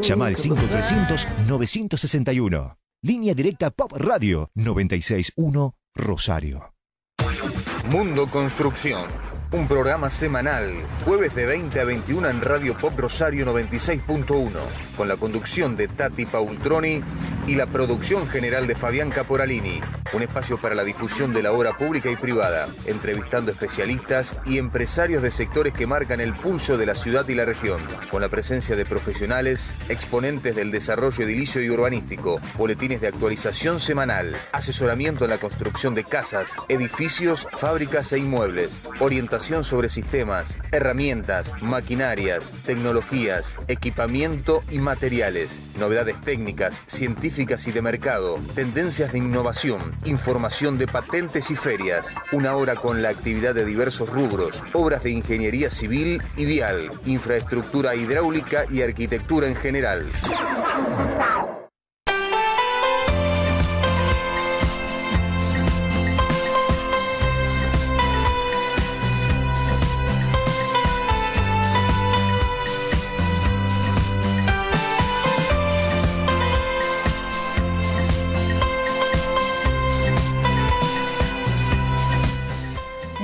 Llama al 5300-961. Línea directa Pop Radio 961 Rosario. Mundo Construcción un programa semanal, jueves de 20 a 21 en Radio Pop Rosario 96.1, con la conducción de Tati Paultroni y la producción general de Fabián Caporalini. Un espacio para la difusión de la obra pública y privada, entrevistando especialistas y empresarios de sectores que marcan el pulso de la ciudad y la región, con la presencia de profesionales, exponentes del desarrollo edilicio y urbanístico, boletines de actualización semanal, asesoramiento en la construcción de casas, edificios, fábricas e inmuebles, orientación sobre sistemas, herramientas, maquinarias, tecnologías, equipamiento y materiales, novedades técnicas, científicas y de mercado, tendencias de innovación, información de patentes y ferias, una hora con la actividad de diversos rubros, obras de ingeniería civil y vial, infraestructura hidráulica y arquitectura en general.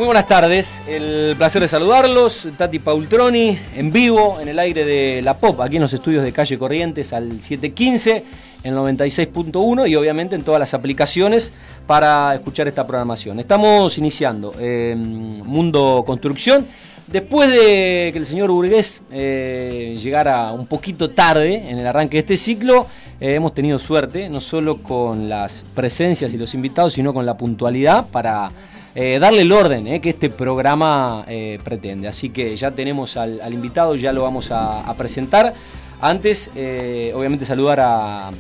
Muy buenas tardes, el placer de saludarlos. Tati Paultroni, en vivo, en el aire de La Pop, aquí en los estudios de Calle Corrientes al 715, en 96.1 y obviamente en todas las aplicaciones para escuchar esta programación. Estamos iniciando em, Mundo Construcción. Después de que el señor Burgués eh, llegara un poquito tarde en el arranque de este ciclo, eh, hemos tenido suerte, no solo con las presencias y los invitados, sino con la puntualidad para eh, darle el orden eh, que este programa eh, pretende. Así que ya tenemos al, invitado, ya lo vamos a, presentar. Antes, obviamente, saludar a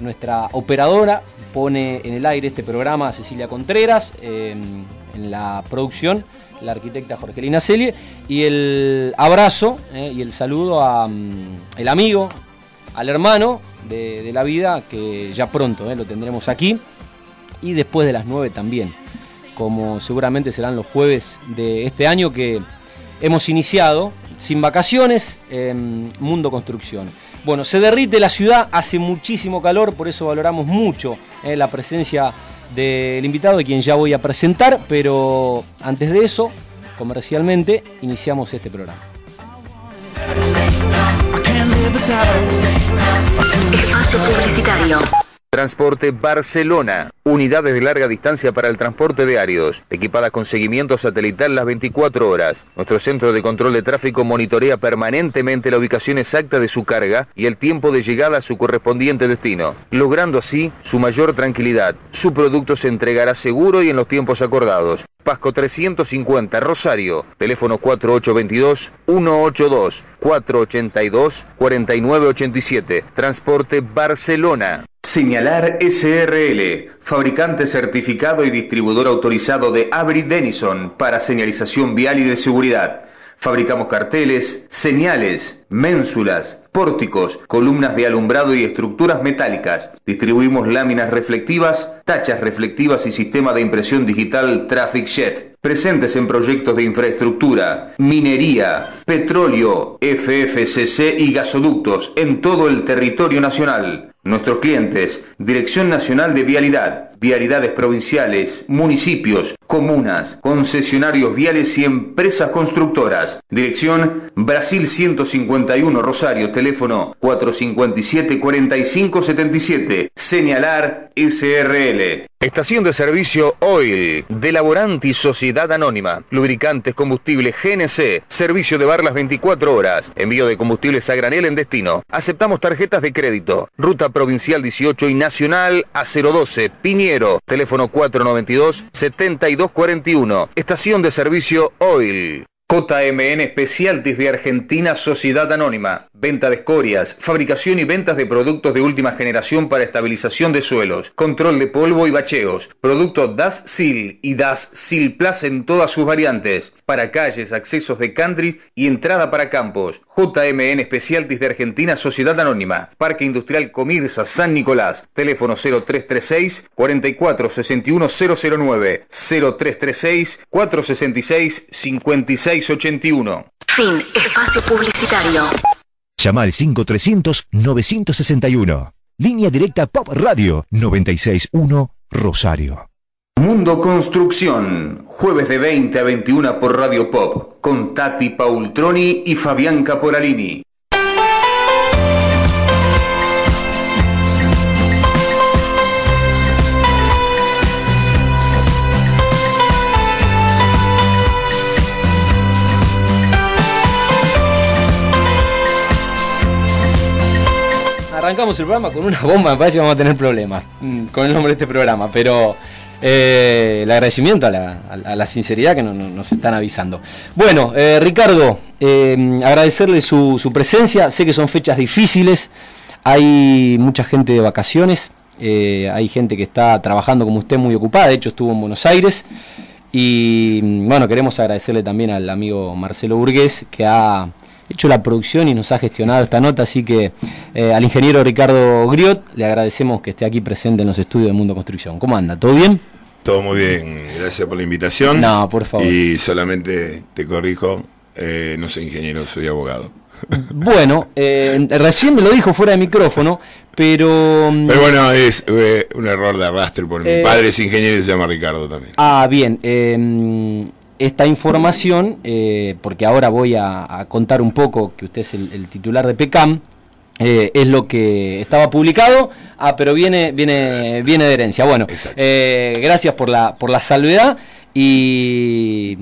nuestra operadora, pone en el aire este programa Cecilia Contreras, en la producción, la arquitecta Jorgelina Celie, y el abrazo y el saludo al mm, el amigo, al hermano de, de, la vida, que ya pronto lo tendremos aquí, y después de las 9 también como seguramente serán los jueves de este año que hemos iniciado, sin vacaciones, en em, Mundo Construcción. Bueno, se derrite la ciudad, hace muchísimo calor, por eso valoramos mucho eh, la presencia del invitado, de quien ya voy a presentar, pero antes de eso, comercialmente, iniciamos este programa. Transporte Barcelona. Unidades de larga distancia para el transporte de áridos, equipadas con seguimiento satelital las 24 horas. Nuestro centro de control de tráfico monitorea permanentemente la ubicación exacta de su carga y el tiempo de llegada a su correspondiente destino, logrando así su mayor tranquilidad. Su producto se entregará seguro y en los tiempos acordados. Pasco 350, Rosario. Teléfono 4822-182, 482-4987. Transporte Barcelona. Señalar SRL, fabricante certificado y distribuidor autorizado de Avery Denison para señalización vial y de seguridad. Fabricamos carteles, señales, ménsulas, pórticos, columnas de alumbrado y estructuras metálicas. Distribuimos láminas reflectivas, tachas reflectivas y sistema de impresión digital Traffic Jet. Presentes en proyectos de infraestructura, minería, petróleo, FFCC y gasoductos en todo el territorio nacional. Nuestros clientes, Dirección Nacional de Vialidad, Vialidades Provinciales, Municipios, comunas, concesionarios viales y empresas constructoras. Dirección Brasil 151 Rosario, teléfono 457-4577, señalar SRL. Estación de servicio Oil, de Laboranti Sociedad Anónima, lubricantes, combustible GNC, servicio de barras 24 horas, envío de combustibles a granel en destino. Aceptamos tarjetas de crédito, ruta provincial 18 y nacional a 012, Piñero, teléfono 492 72 3241, estación de servicio Oil. JMN Specialties de Argentina Sociedad Anónima. Venta de escorias, fabricación y ventas de productos de última generación para estabilización de suelos, control de polvo y bacheos. Producto Das Sil y Das Sil Plus en todas sus variantes. Para calles, accesos de country y entrada para campos. JMN Specialties de Argentina Sociedad Anónima. Parque Industrial Comirza San Nicolás. Teléfono 0336 44 009 0336 466 56 Fin, espacio publicitario. Llama al 5300-961. Línea directa Pop Radio 961 Rosario. Mundo Construcción, jueves de 20 a 21 por Radio Pop, con Tati Paultroni y Fabián Caporalini. arrancamos el programa con una bomba, me parece que vamos a tener problemas mm, con el nombre de este programa, pero eh, el agradecimiento a la, sinceridad que nos están avisando. Bueno, eh, Ricardo, eh, agradecerle su, su, presencia, sé que son fechas difíciles, hay mucha gente de vacaciones, hay gente que está trabajando como usted muy ocupada, de hecho estuvo en Buenos Aires. Y mm, bueno, queremos agradecerle también al amigo Marcelo Burgués que ha hecho la producción y nos ha gestionado esta nota, así que eh, al ingeniero Ricardo Griot le agradecemos que esté aquí presente en los estudios de Mundo Construcción. ¿Cómo anda? ¿Todo bien? Todo muy bien, gracias por la invitación. No, por favor. Y solamente te corrijo, eh, no soy ingeniero, soy abogado. Bueno, eh, recién me lo dijo fuera de micrófono, pero... Mm, pero bueno, es un error de arrastre, por mi padre es ingeniero y se llama Ricardo también. Ah, bien. Mm, esta información, eh, porque ahora voy a, contar un poco que usted es el, titular de PECAM, eh, es lo que estaba publicado, ah, pero viene, viene, viene de herencia. Bueno, eh, gracias por la, por la salvedad. Y,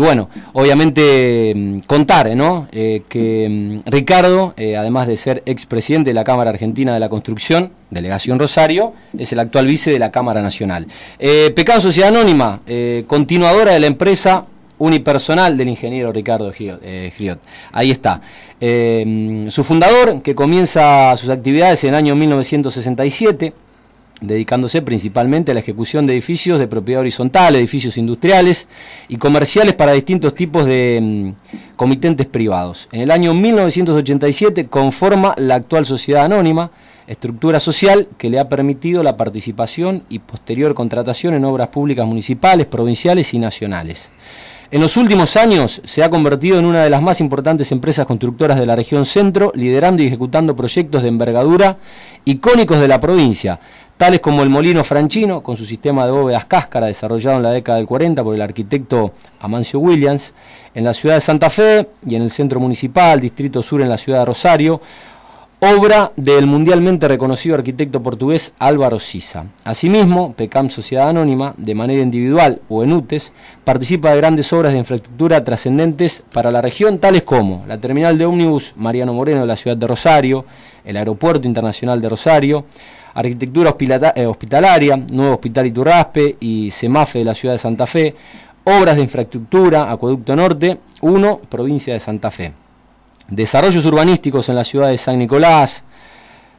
bueno, obviamente mm, contar, ¿no? Eh, que mm, Ricardo, eh, además de ser expresidente de la Cámara Argentina de la Construcción, Delegación Rosario, es el actual vice de la Cámara Nacional. Eh, Pecado Sociedad Anónima, continuadora de la empresa unipersonal del ingeniero Ricardo Griot. Ahí está. Mm, su fundador, que comienza sus actividades en el año 1967 dedicándose principalmente a la ejecución de edificios de propiedad horizontal, edificios industriales y comerciales para distintos tipos de mm, comitentes privados. En el año 1987 conforma la actual Sociedad Anónima, estructura social que le ha permitido la participación y posterior contratación en obras públicas municipales, provinciales y nacionales. En los últimos años se ha convertido en una de las más importantes empresas constructoras de la región centro, liderando y ejecutando proyectos de envergadura icónicos de la provincia, tales como el Molino Franchino, con su sistema de bóvedas cáscara desarrollado en la década del 40 por el arquitecto Amancio Williams, en la ciudad de Santa Fe y en el centro municipal, Distrito Sur en la ciudad de Rosario, obra del mundialmente reconocido arquitecto portugués Álvaro Sisa. Asimismo, PECAM Sociedad Anónima, de manera individual o en UTES, participa de grandes obras de infraestructura trascendentes para la región, tales como la terminal de ómnibus Mariano Moreno de la ciudad de Rosario, el aeropuerto internacional de Rosario, arquitectura eh, hospitalaria, nuevo hospital Iturraspe y Semafe de la ciudad de Santa Fe, obras de infraestructura, acueducto norte, 1, provincia de Santa Fe. Desarrollos urbanísticos en la ciudad de San Nicolás,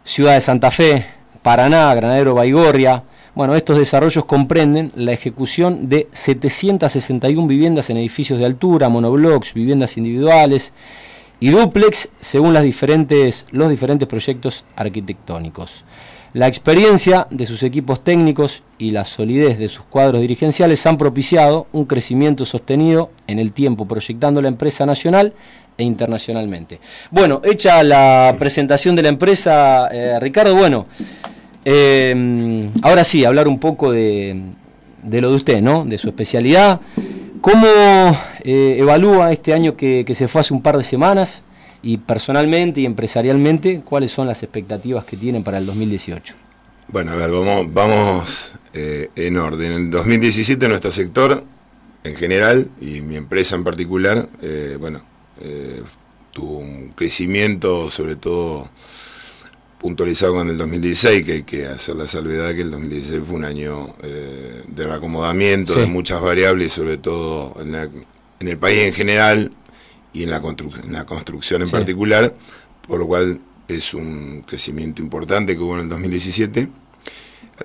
ciudad de Santa Fe, Paraná, Granadero Baigorria. Bueno, estos desarrollos comprenden la ejecución de 761 viviendas en edificios de altura, monoblocks, viviendas individuales y duplex según los diferentes proyectos arquitectónicos. La experiencia de sus equipos técnicos y la solidez de sus cuadros dirigenciales han propiciado un crecimiento sostenido en el tiempo, proyectando la empresa nacional e internacionalmente. Bueno, hecha la presentación de la empresa, eh, Ricardo, bueno, eh, ahora sí, hablar un poco de, lo de usted, ¿no? De su especialidad. ¿Cómo eh, evalúa este año que, se fue hace un par de semanas? Y personalmente y empresarialmente, ¿cuáles son las expectativas que tienen para el 2018? Bueno, a ver, vamos, vamos en orden. En el 2017 nuestro sector en general y mi empresa en particular, bueno, eh, tuvo un crecimiento, sobre todo puntualizado con el 2016, que hay que hacer la salvedad que el 2016 fue un año eh, de reacomodamiento, de muchas variables, sobre todo en, el país en general y en la, la construcción en particular, por lo cual es un crecimiento importante que hubo en el 2017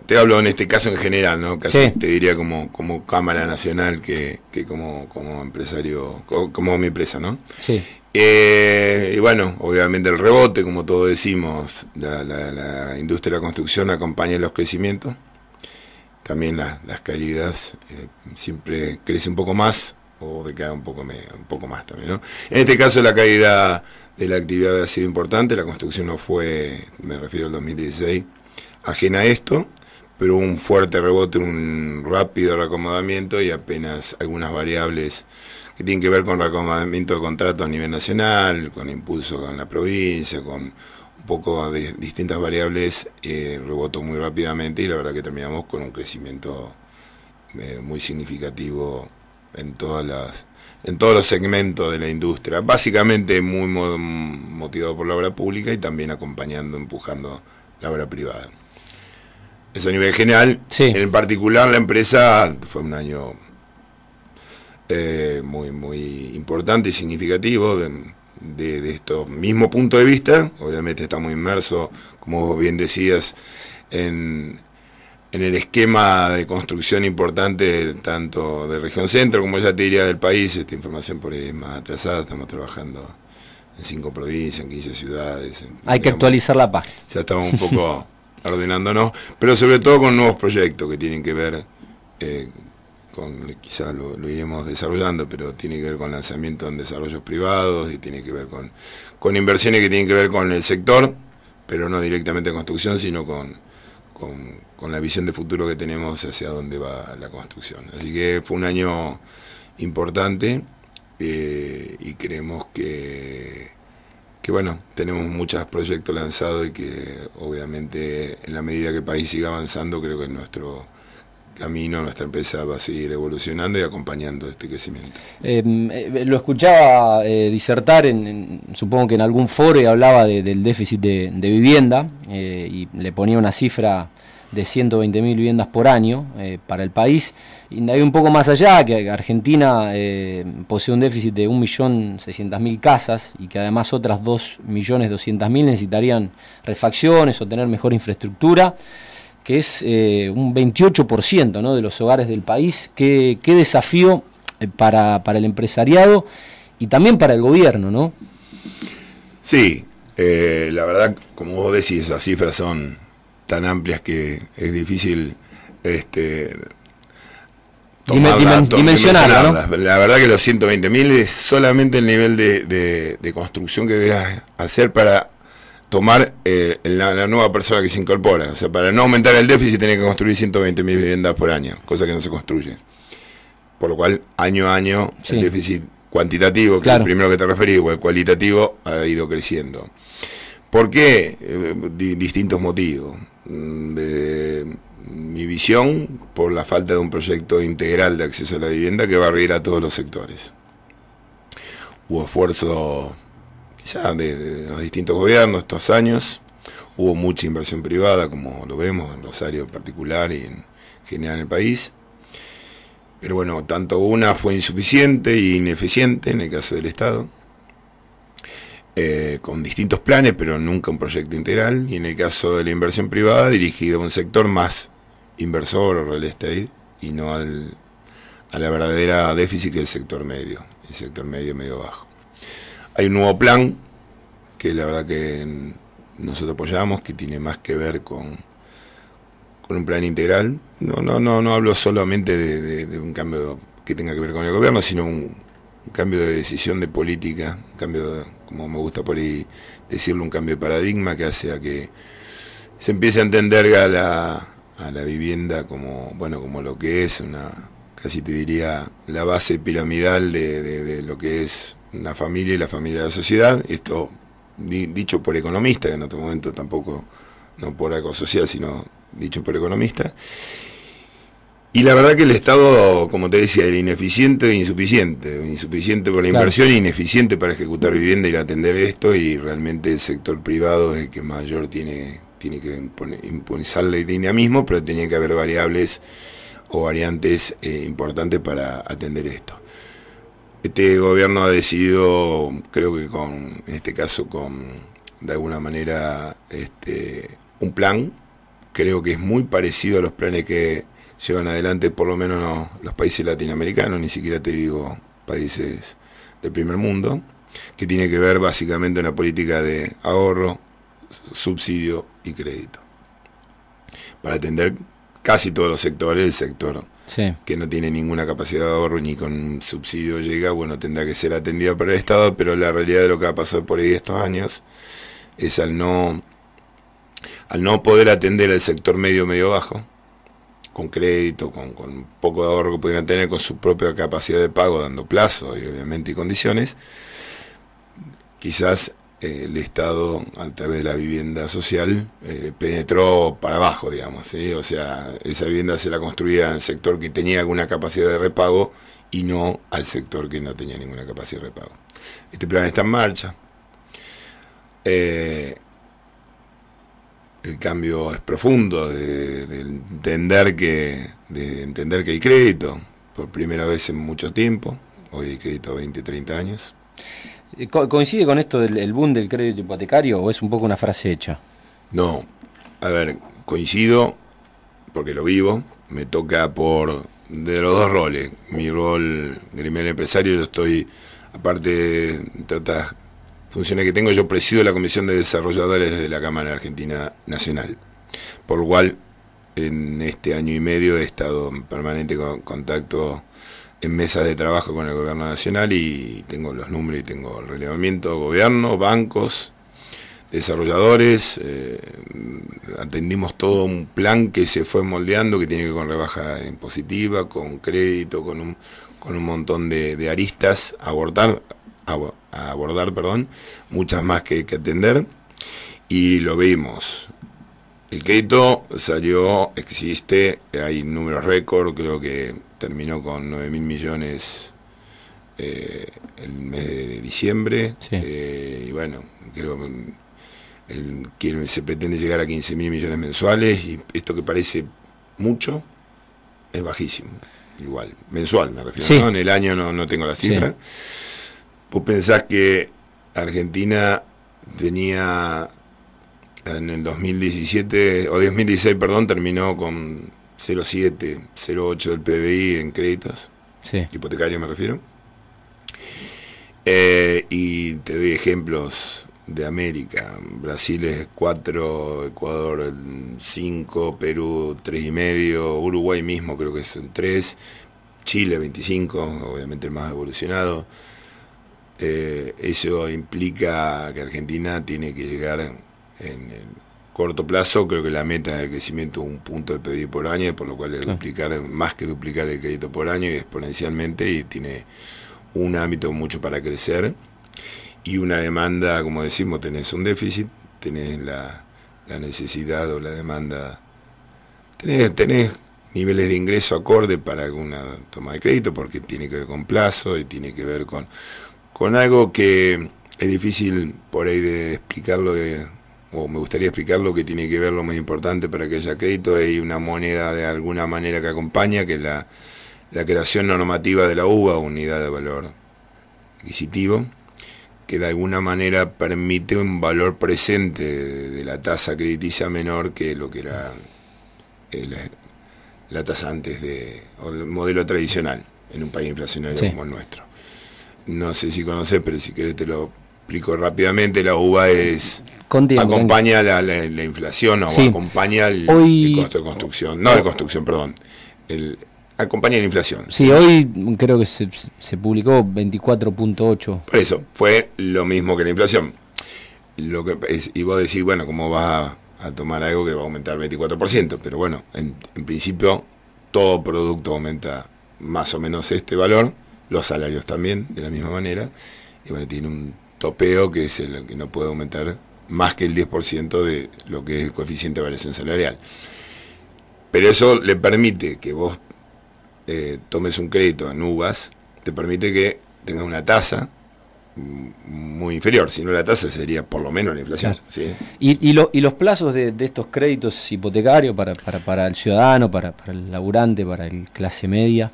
te hablo en este caso en general, ¿no? Casi te diría como, Cámara Nacional que, como, como empresario, como, mi empresa, ¿no? Sí. Eh, y bueno, obviamente el rebote, como todos decimos, la, industria de la construcción acompaña los crecimientos, también las caídas, eh, siempre crece un poco más o decae un poco, un poco más también. ¿no? En este caso la caída de la actividad ha sido importante, la construcción no fue, me refiero al 2016, ajena a esto, pero un fuerte rebote, un rápido reacomodamiento y apenas algunas variables que tienen que ver con reacomodamiento de contratos a nivel nacional, con impulso en la provincia, con un poco de distintas variables, eh, rebotó muy rápidamente y la verdad que terminamos con un crecimiento eh, muy significativo en todas las en todos los segmentos de la industria, básicamente muy motivado por la obra pública y también acompañando, empujando la obra privada. Eso a nivel general. En particular la empresa fue un año eh, muy, muy importante y significativo de, de, estos mismo punto de vista. Obviamente estamos inmersos, como bien decías, en, el esquema de construcción importante tanto de región centro como ya te diría del país, esta información por ahí es más atrasada, estamos trabajando en cinco provincias, en 15 ciudades. Hay que actualizar la página. Ya estamos un poco ordenándonos, pero sobre todo con nuevos proyectos que tienen que ver, eh, con quizás lo, iremos desarrollando, pero tiene que ver con lanzamiento en desarrollos privados y tiene que ver con, con inversiones que tienen que ver con el sector, pero no directamente en construcción, sino con, con, la visión de futuro que tenemos hacia dónde va la construcción. Así que fue un año importante eh, y creemos que que bueno, tenemos muchos proyectos lanzados y que obviamente en la medida que el país siga avanzando, creo que nuestro camino, nuestra empresa va a seguir evolucionando y acompañando este crecimiento. Em, eh, lo escuchaba eh, disertar, en, supongo que en algún foro y hablaba del déficit de vivienda eh, y le ponía una cifra de 120.000 viviendas por año eh, para el país. y hay un poco más allá, que Argentina eh, posee un déficit de 1.600.000 casas y que además otras 2.200.000 necesitarían refacciones o tener mejor infraestructura, que es eh, un 28% ¿no? de los hogares del país. Qué, desafío para, para, el empresariado y también para el gobierno, ¿no? Sí, la verdad, como vos decís, esas cifras son tan amplias que es difícil este, y ¿no? La verdad que los mil es solamente el nivel de, de, construcción que deberás hacer para tomar eh, la, nueva persona que se incorpora. O sea, para no aumentar el déficit tiene que construir mil viviendas por año, cosa que no se construye. Por lo cual, año a año, el déficit cuantitativo, que es el primero que te referí, o el cualitativo, ha ido creciendo. ¿Por qué? Eh, distintos motivos. Mm, de mi visión, por la falta de un proyecto integral de acceso a la vivienda que va a a todos los sectores. Hubo esfuerzo, quizá, de, los distintos gobiernos estos años. Hubo mucha inversión privada, como lo vemos en Rosario en particular y en general en el país. Pero bueno, tanto una fue insuficiente e ineficiente en el caso del Estado eh, con distintos planes, pero nunca un proyecto integral. Y en el caso de la inversión privada, dirigido a un sector más inversor o real estate y no al, a la verdadera déficit que es el sector medio, el sector medio, medio bajo. Hay un nuevo plan que la verdad que nosotros apoyamos, que tiene más que ver con, con un plan integral. No, no, no, no hablo solamente de, un cambio que tenga que ver con el gobierno, sino un, un cambio de decisión de política, un cambio de como me gusta por ahí decirlo, un cambio de paradigma que hace a que se empiece a entender a la, a la vivienda como, bueno, como lo que es una, casi te diría, la base piramidal de, lo que es la familia y la familia de la sociedad. Esto dicho por economista, en otro momento tampoco, no por algo social, sino dicho por economista. Y la verdad que el Estado, como te decía, era ineficiente e insuficiente. Insuficiente por la inversión, ineficiente para ejecutar vivienda y atender esto, y realmente el sector privado es el que mayor tiene, tiene que impulsarle dinamismo, pero tenía que haber variables o variantes eh, importantes para atender esto. Este gobierno ha decidido, creo que con, en este caso con, de alguna manera, este, un plan, creo que es muy parecido a los planes que llevan adelante por lo menos los países latinoamericanos, ni siquiera te digo países del primer mundo, que tiene que ver básicamente la política de ahorro, subsidio y crédito, para atender casi todos los sectores el sector. que no tiene ninguna capacidad de ahorro ni con subsidio llega, bueno, tendrá que ser atendida por el Estado, pero la realidad de lo que ha pasado por ahí estos años es al no al no poder atender al sector medio medio bajo, con crédito, con, con poco de ahorro que pudieran tener, con su propia capacidad de pago, dando plazo y obviamente y condiciones, quizás eh, el Estado, a través de la vivienda social, eh, penetró para abajo, digamos. O sea, esa vivienda se la construía al sector que tenía alguna capacidad de repago y no al sector que no tenía ninguna capacidad de repago. Este plan está en marcha. Eh, el cambio es profundo, de, entender que, de entender que hay crédito, por primera vez en mucho tiempo, hoy hay crédito 20, 30 años. Eh, ¿Coincide con esto del boom del crédito hipotecario o es un poco una frase hecha? No, a ver, coincido porque lo vivo, me toca por de los dos roles, mi rol primer empresario, yo estoy, aparte de otras funciones que tengo, yo presido la Comisión de Desarrolladores de la Cámara Argentina Nacional, por lo cual en este año y medio he estado en permanente contacto en mesas de trabajo con el gobierno nacional y tengo los números y tengo el relevamiento, gobierno, bancos, desarrolladores, eh, atendimos todo un plan que se fue moldeando, que tiene que con rebaja impositiva, con crédito, con un, con un montón de, de aristas, abortar a abordar perdón, muchas más que, atender. Y lo vimos. El crédito salió, existe, hay números récord, creo que terminó con 9 mil millones eh, el mes de diciembre. Eh, y bueno, creo que se pretende llegar a 15 mil millones mensuales y esto que parece mucho es bajísimo. Igual, mensual me refiero. ¿no? En el año no, no tengo la cifra. ¿Vos pensás que Argentina tenía en el 2017, o 2016, perdón, terminó con 0,7, 0,8 del PBI en créditos? Sí. Hipotecario me refiero. Eh, y te doy ejemplos de América. Brasil es 4, Ecuador 5, Perú 3,5, Uruguay mismo creo que es 3, Chile 25, obviamente el más evolucionado. Eh, eso implica que Argentina tiene que llegar en, el corto plazo, creo que la meta del crecimiento es un punto de pedido por año, por lo cual es duplicar, más que duplicar el crédito por año y exponencialmente y tiene un ámbito mucho para crecer y una demanda, como decimos, tenés un déficit, tenés la, necesidad o la demanda, tenés, tenés niveles de ingreso acorde para alguna toma de crédito porque tiene que ver con plazo y tiene que ver con con algo que es difícil por ahí de explicarlo, o me gustaría explicarlo, que tiene que ver lo más importante para que haya crédito, hay una moneda de alguna manera que acompaña, que es la, creación normativa de la uva unidad de valor adquisitivo, que de alguna manera permite un valor presente de la tasa crediticia menor que lo que era eh, la tasa antes de, o el modelo tradicional en un país inflacionario como el nuestro no sé si conoces, pero si querés te lo explico rápidamente. La uva es... acompaña la, la, inflación o acompaña el, costo de construcción. No de construcción, perdón. El, acompaña la inflación. Sí, hoy creo que se, publicó 24.8. Por eso, fue lo mismo que la inflación. Lo que y vos decís, bueno, ¿cómo vas a, tomar algo que va a aumentar 24%? Pero bueno, en principio todo producto aumenta más o menos este valor los salarios también, de la misma manera, y bueno, tiene un topeo que es el que no puede aumentar más que el 10% de lo que es el coeficiente de variación salarial. Pero eso le permite que vos eh, tomes un crédito en UBAS, te permite que tengas una tasa muy inferior, si no la tasa sería por lo menos la inflación. ¿Y, los plazos de, estos créditos hipotecarios para, para, el ciudadano, para, para el laburante, para el clase media?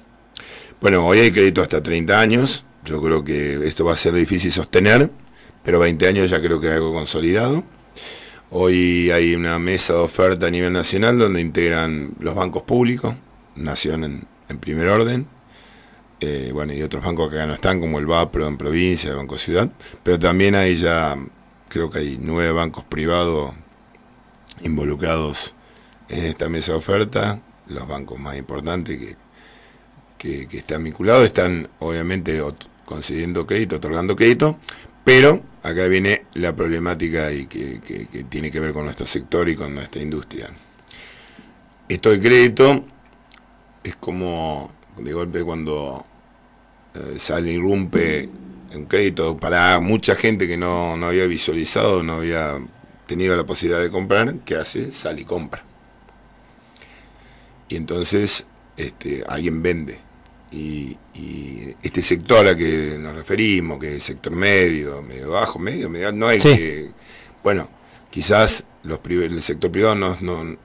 Bueno, hoy hay crédito hasta 30 años. Yo creo que esto va a ser difícil sostener, pero 20 años ya creo que es algo consolidado. Hoy hay una mesa de oferta a nivel nacional donde integran los bancos públicos, Nación en, primer orden, eh, bueno, y otros bancos que acá no están, como el VAPRO en provincia, el Banco Ciudad, pero también hay ya, creo que hay nueve bancos privados involucrados en esta mesa de oferta, los bancos más importantes que que, están vinculados están obviamente concediendo crédito, otorgando crédito, pero acá viene la problemática y que, tiene que ver con nuestro sector y con nuestra industria. Esto de crédito es como de golpe cuando eh, sale y irrumpe un crédito para mucha gente que no, no había visualizado, no había tenido la posibilidad de comprar, ¿qué hace? Sale y compra. Y entonces este, alguien vende y, este sector a que nos referimos, que es sector medio, medio bajo, medio, medio, no hay que... Bueno, quizás los el sector privado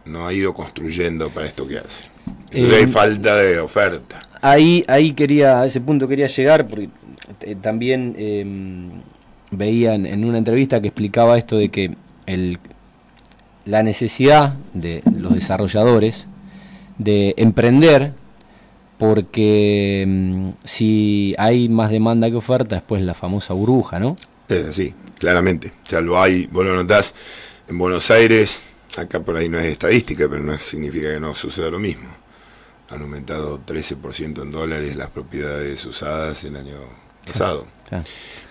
no, ha ido construyendo para esto que hace. Entonces hay eh, falta de oferta. Ahí, ahí quería, a ese punto quería llegar, porque eh, también em, veían en, una entrevista que explicaba esto de que el, la necesidad de los desarrolladores de emprender porque mm, si hay más demanda que oferta, después la famosa burbuja, ¿no? Es así, claramente. Ya lo hay, vos lo notás en Buenos Aires, acá por ahí no es estadística, pero no significa que no suceda lo mismo. Han aumentado 13% en dólares las propiedades usadas el año pasado.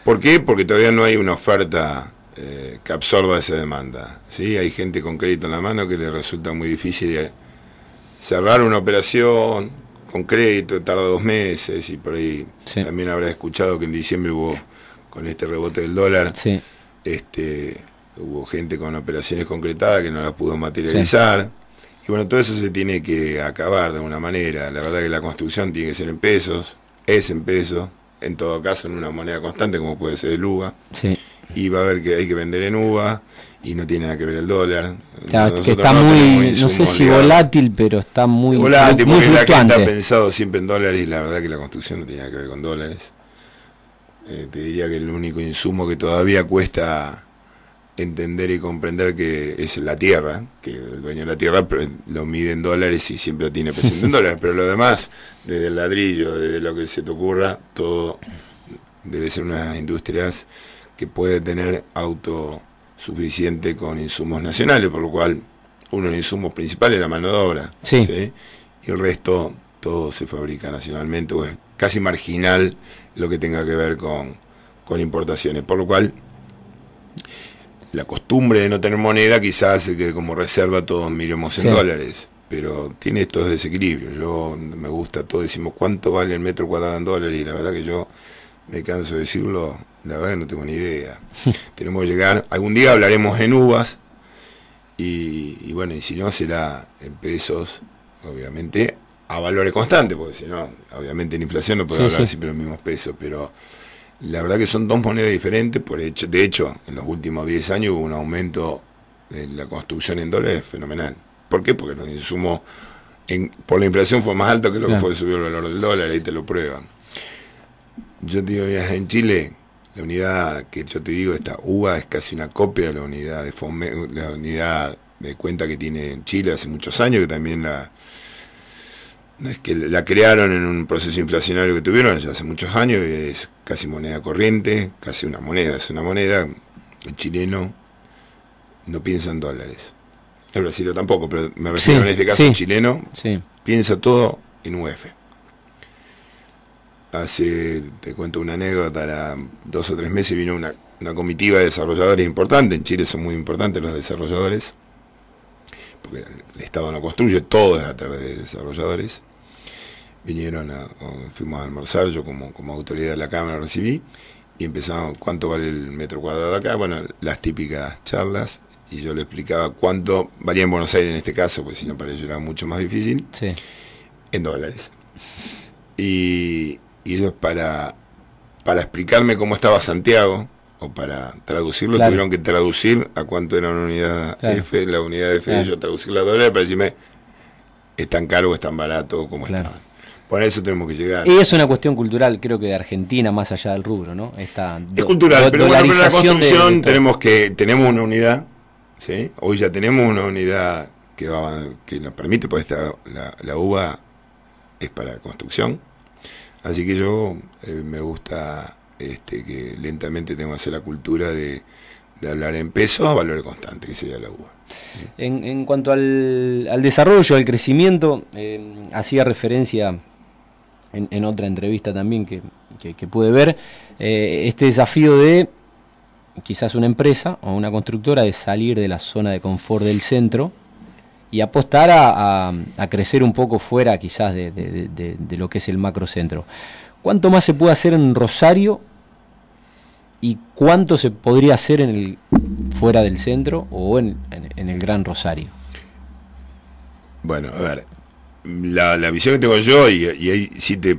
¿Por qué? Porque todavía no hay una oferta eh, que absorba esa demanda. ¿sí? Hay gente con crédito en la mano que le resulta muy difícil de cerrar una operación, con crédito, tarda dos meses y por ahí también habrá escuchado que en diciembre hubo, con este rebote del dólar, este, hubo gente con operaciones concretadas que no las pudo materializar. Y bueno, todo eso se tiene que acabar de una manera. La verdad que la construcción tiene que ser en pesos, es en pesos, en todo caso en una moneda constante como puede ser el UVA. Y va a haber que hay que vender en UVA y no tiene nada que ver el dólar. que está muy, no sé si volátil, pero está muy volátil. Muy, fluctuante. la pensado siempre en dólares y la verdad que la construcción no tiene nada que ver con dólares. Eh, te diría que el único insumo que todavía cuesta entender y comprender que es la tierra, que el dueño de la tierra lo mide en dólares y siempre lo tiene presente en dólares, pero lo demás, desde el ladrillo, desde lo que se te ocurra, todo debe ser unas industrias que puede tener auto suficiente con insumos nacionales, por lo cual uno de los insumos principales es la mano de obra. Y el resto todo se fabrica nacionalmente, o es casi marginal lo que tenga que ver con, importaciones. Por lo cual, la costumbre de no tener moneda quizás hace que como reserva todos miremos en dólares, pero tiene estos desequilibrios. Yo me gusta, todo, decimos cuánto vale el metro cuadrado en dólares y la verdad que yo me canso de decirlo, la verdad no tengo ni idea. Tenemos que llegar, algún día hablaremos en uvas y, bueno, y si no será en pesos, obviamente, a valores constantes, porque si no, obviamente en inflación no podemos hablar siempre siempre los mismos pesos, pero la verdad que son dos monedas diferentes, por hecho, de hecho, en los últimos 10 años hubo un aumento de la construcción en dólares fenomenal. ¿Por qué? Porque los insumos en, por la inflación fue más alto que lo que fue subir el valor del dólar, ahí te lo prueban. Yo te digo, en Chile la unidad que yo te digo, esta uva es casi una copia de la unidad de Fome, la unidad de cuenta que tiene en Chile hace muchos años, que también la es que la crearon en un proceso inflacionario que tuvieron hace muchos años, es casi moneda corriente, casi una moneda, es una moneda. El chileno no piensa en dólares. El brasileño tampoco, pero me refiero en este caso el chileno piensa todo en UEF hace, te cuento una anécdota, hace dos o tres meses vino una, comitiva de desarrolladores importante, en Chile son muy importantes los desarrolladores, porque el Estado no construye, todo es a través de desarrolladores. Vinieron, a, fuimos a almorzar, yo como, como autoridad de la Cámara recibí, y empezamos, ¿cuánto vale el metro cuadrado acá? Bueno, las típicas charlas, y yo le explicaba cuánto valía en Buenos Aires en este caso, pues si no para ellos era mucho más difícil, en dólares. Y, y ellos para, para explicarme cómo estaba Santiago, o para traducirlo, tuvieron que traducir a cuánto era una unidad F, la unidad F, y yo traducir la dólar para decirme, es tan caro o es tan barato, como estaba. Por eso tenemos que llegar. Y es una cuestión cultural, creo que de Argentina, más allá del rubro, ¿no? es cultural, pero bueno, la construcción tenemos que tenemos una unidad, ¿sí? Hoy ya tenemos una unidad que, va, que nos permite, pues la, la es para construcción, Así que yo eh, me gusta este, que lentamente tengo que hacer la cultura de, hablar en pesos a valor constante, que sería la UBA. En, cuanto al, desarrollo, al crecimiento, em, hacía referencia en, otra entrevista también que, pude ver, eh, este desafío de quizás una empresa o una constructora de salir de la zona de confort del centro y apostar a, crecer un poco fuera quizás de, lo que es el macrocentro. ¿Cuánto más se puede hacer en Rosario y cuánto se podría hacer en el, fuera del centro o en, el Gran Rosario? Bueno, a ver, la, visión que tengo yo, y, ahí sí te,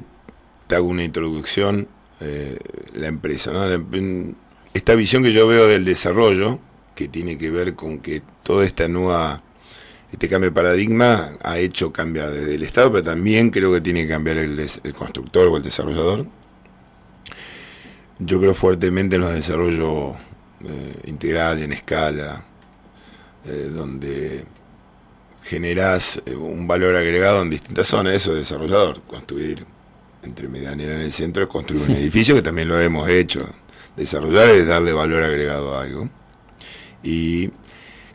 hago una introducción, eh, la empresa, ¿no? esta visión que yo veo del desarrollo, que tiene que ver con que toda esta nueva este cambio de paradigma ha hecho cambiar desde el Estado, pero también creo que tiene que cambiar el, constructor o el desarrollador. Yo creo fuertemente en los desarrollos integrales, eh, integral, en escala, eh, donde generás eh, un valor agregado en distintas zonas, eso es desarrollador, construir entre medianera en el centro es construir un edificio que también lo hemos hecho. Desarrollar es darle valor agregado a algo. Y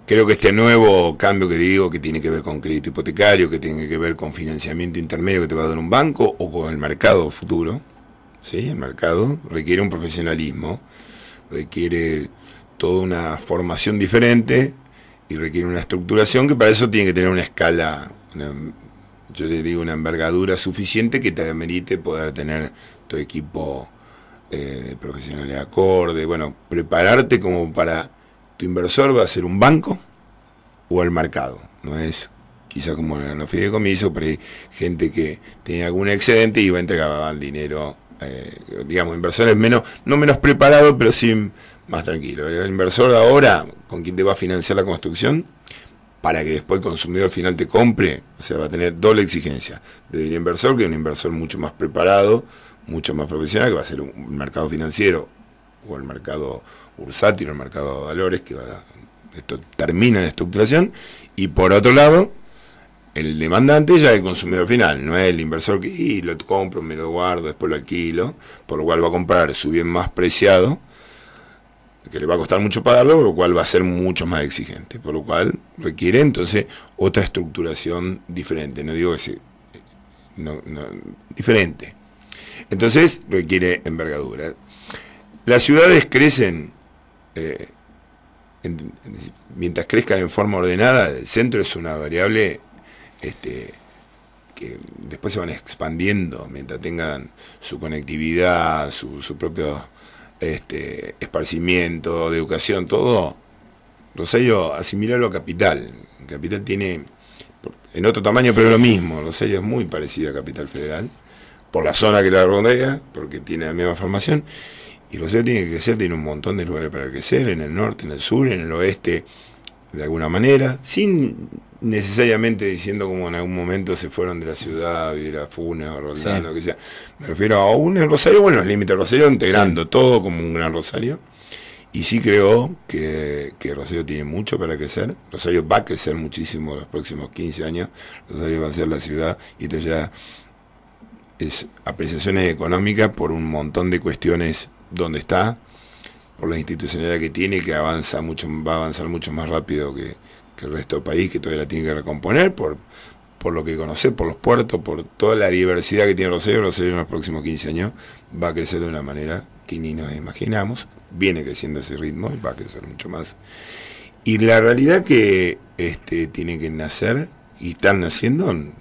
Creo que este nuevo cambio que digo, que tiene que ver con crédito hipotecario, que tiene que ver con financiamiento intermedio que te va a dar un banco o con el mercado futuro, ¿sí? el mercado requiere un profesionalismo, requiere toda una formación diferente y requiere una estructuración que para eso tiene que tener una escala, yo le digo una envergadura suficiente que te amerite poder tener tu equipo profesional eh, de acorde, bueno, prepararte como para tu inversor va a ser un banco o el mercado. No es quizá como en los fideicomisos, pero hay gente que tenía algún excedente y va a entregar dinero, eh, digamos, inversores menos, no menos preparados, pero sí más tranquilo. El inversor ahora, con quién te va a financiar la construcción, para que después el consumidor final te compre, o sea, va a tener doble exigencia de inversor, que es un inversor mucho más preparado, mucho más profesional, que va a ser un mercado financiero o el mercado bursátil, el mercado de valores, que va esto termina en estructuración, y por otro lado, el demandante ya es el consumidor final, no es el inversor que lo compro, me lo guardo, después lo alquilo, por lo cual va a comprar su bien más preciado, que le va a costar mucho pagarlo, por lo cual va a ser mucho más exigente, por lo cual requiere entonces otra estructuración diferente, no digo que sea diferente. Entonces requiere envergadura. Las ciudades crecen eh, mientras crezcan en forma ordenada, el centro es una variable este, que después se van expandiendo mientras tengan su conectividad, su, propio este, esparcimiento, de educación, todo. Rosario, asimilarlo a Capital. Capital tiene, en otro tamaño, pero lo mismo. Rosario es muy parecido a Capital Federal, por la zona que la rodea, porque tiene la misma formación. Y Rosario tiene que crecer, tiene un montón de lugares para crecer, en el norte, en el sur, en el oeste, de alguna manera, sin necesariamente diciendo como en algún momento se fueron de la ciudad, y era Funes o Rosario, lo que sea. Me refiero a un Rosario, bueno, los límite, de Rosario, integrando todo como un gran Rosario. Y sí creo que, Rosario tiene mucho para crecer. Rosario va a crecer muchísimo los próximos 15 años. Rosario va a ser la ciudad y entonces ya es apreciaciones económicas por un montón de cuestiones donde está, por la institucionalidad que tiene, que avanza mucho, va a avanzar mucho más rápido que, el resto del país, que todavía la tiene que recomponer, por, por lo que conoce, por los puertos, por toda la diversidad que tiene Rosario. Rosario en los próximos 15 años va a crecer de una manera que ni nos imaginamos, viene creciendo ese ritmo va a crecer mucho más. Y la realidad que este, tiene que nacer y están naciendo en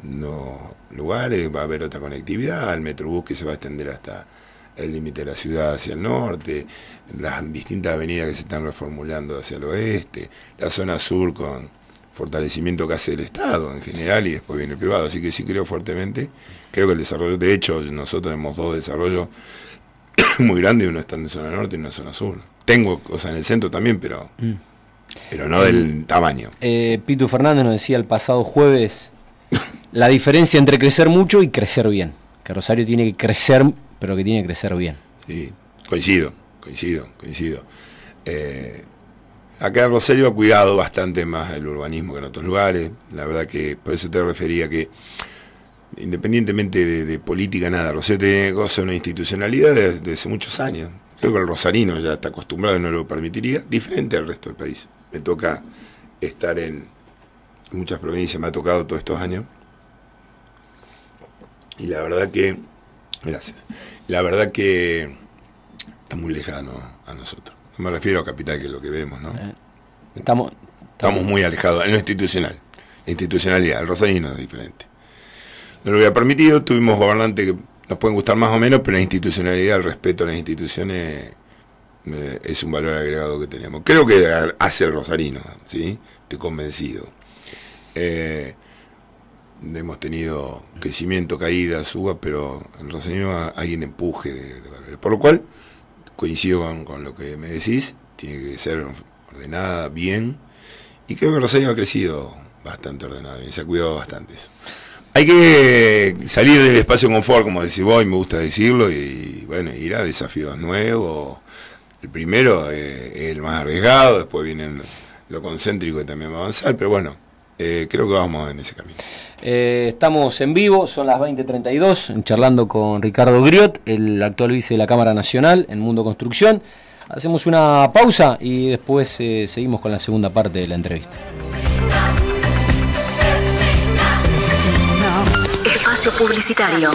lugares, va a haber otra conectividad, el Metrobús que se va a extender hasta el límite de la ciudad hacia el norte, las distintas avenidas que se están reformulando hacia el oeste, la zona sur con fortalecimiento que hace el Estado en general y después viene el privado. Así que sí creo fuertemente, creo que el desarrollo, de hecho nosotros tenemos dos desarrollos muy grandes, uno está en la zona norte y uno en zona sur. Tengo cosas en el centro también, pero... Mm. Pero no del eh, tamaño. Eh, Pitu Fernández nos decía el pasado jueves la diferencia entre crecer mucho y crecer bien. Que Rosario tiene que crecer pero que tiene que crecer bien. Sí, coincido, coincido, coincido. Eh, acá Rosario ha cuidado bastante más el urbanismo que en otros lugares. La verdad que por eso te refería que independientemente de, política, nada, Rosario tiene de una institucionalidad desde, hace muchos años. Creo que el rosarino ya está acostumbrado y no lo permitiría, diferente al resto del país. Me toca estar en muchas provincias, me ha tocado todos estos años. Y la verdad que Gracias. La verdad que está muy lejano a nosotros. No me refiero a capital, que es lo que vemos, ¿no? Eh, estamos, estamos muy alejados en lo institucional. La institucionalidad, el rosarino es diferente. No lo había permitido, tuvimos gobernantes que nos pueden gustar más o menos, pero la institucionalidad, el respeto a las instituciones eh, es un valor agregado que tenemos. Creo que hace el rosarino, ¿sí? Estoy convencido. Eh, hemos tenido crecimiento, caída, suba pero en Rosario hay un empuje de, Por lo cual, coincido con, lo que me decís, tiene que ser ordenada, bien, y creo que Rosario ha crecido bastante ordenada, y se ha cuidado bastante Hay que salir del espacio confort, como decís vos, y me gusta decirlo, y bueno, ir a desafíos nuevos. El primero eh, es el más arriesgado, después vienen lo concéntrico que también va a avanzar, pero bueno, eh, creo que vamos en ese camino. Eh, estamos en vivo, son las 20.32, charlando con Ricardo Griot, el actual vice de la Cámara Nacional en Mundo Construcción. Hacemos una pausa y después eh, seguimos con la segunda parte de la entrevista. Espacio Publicitario.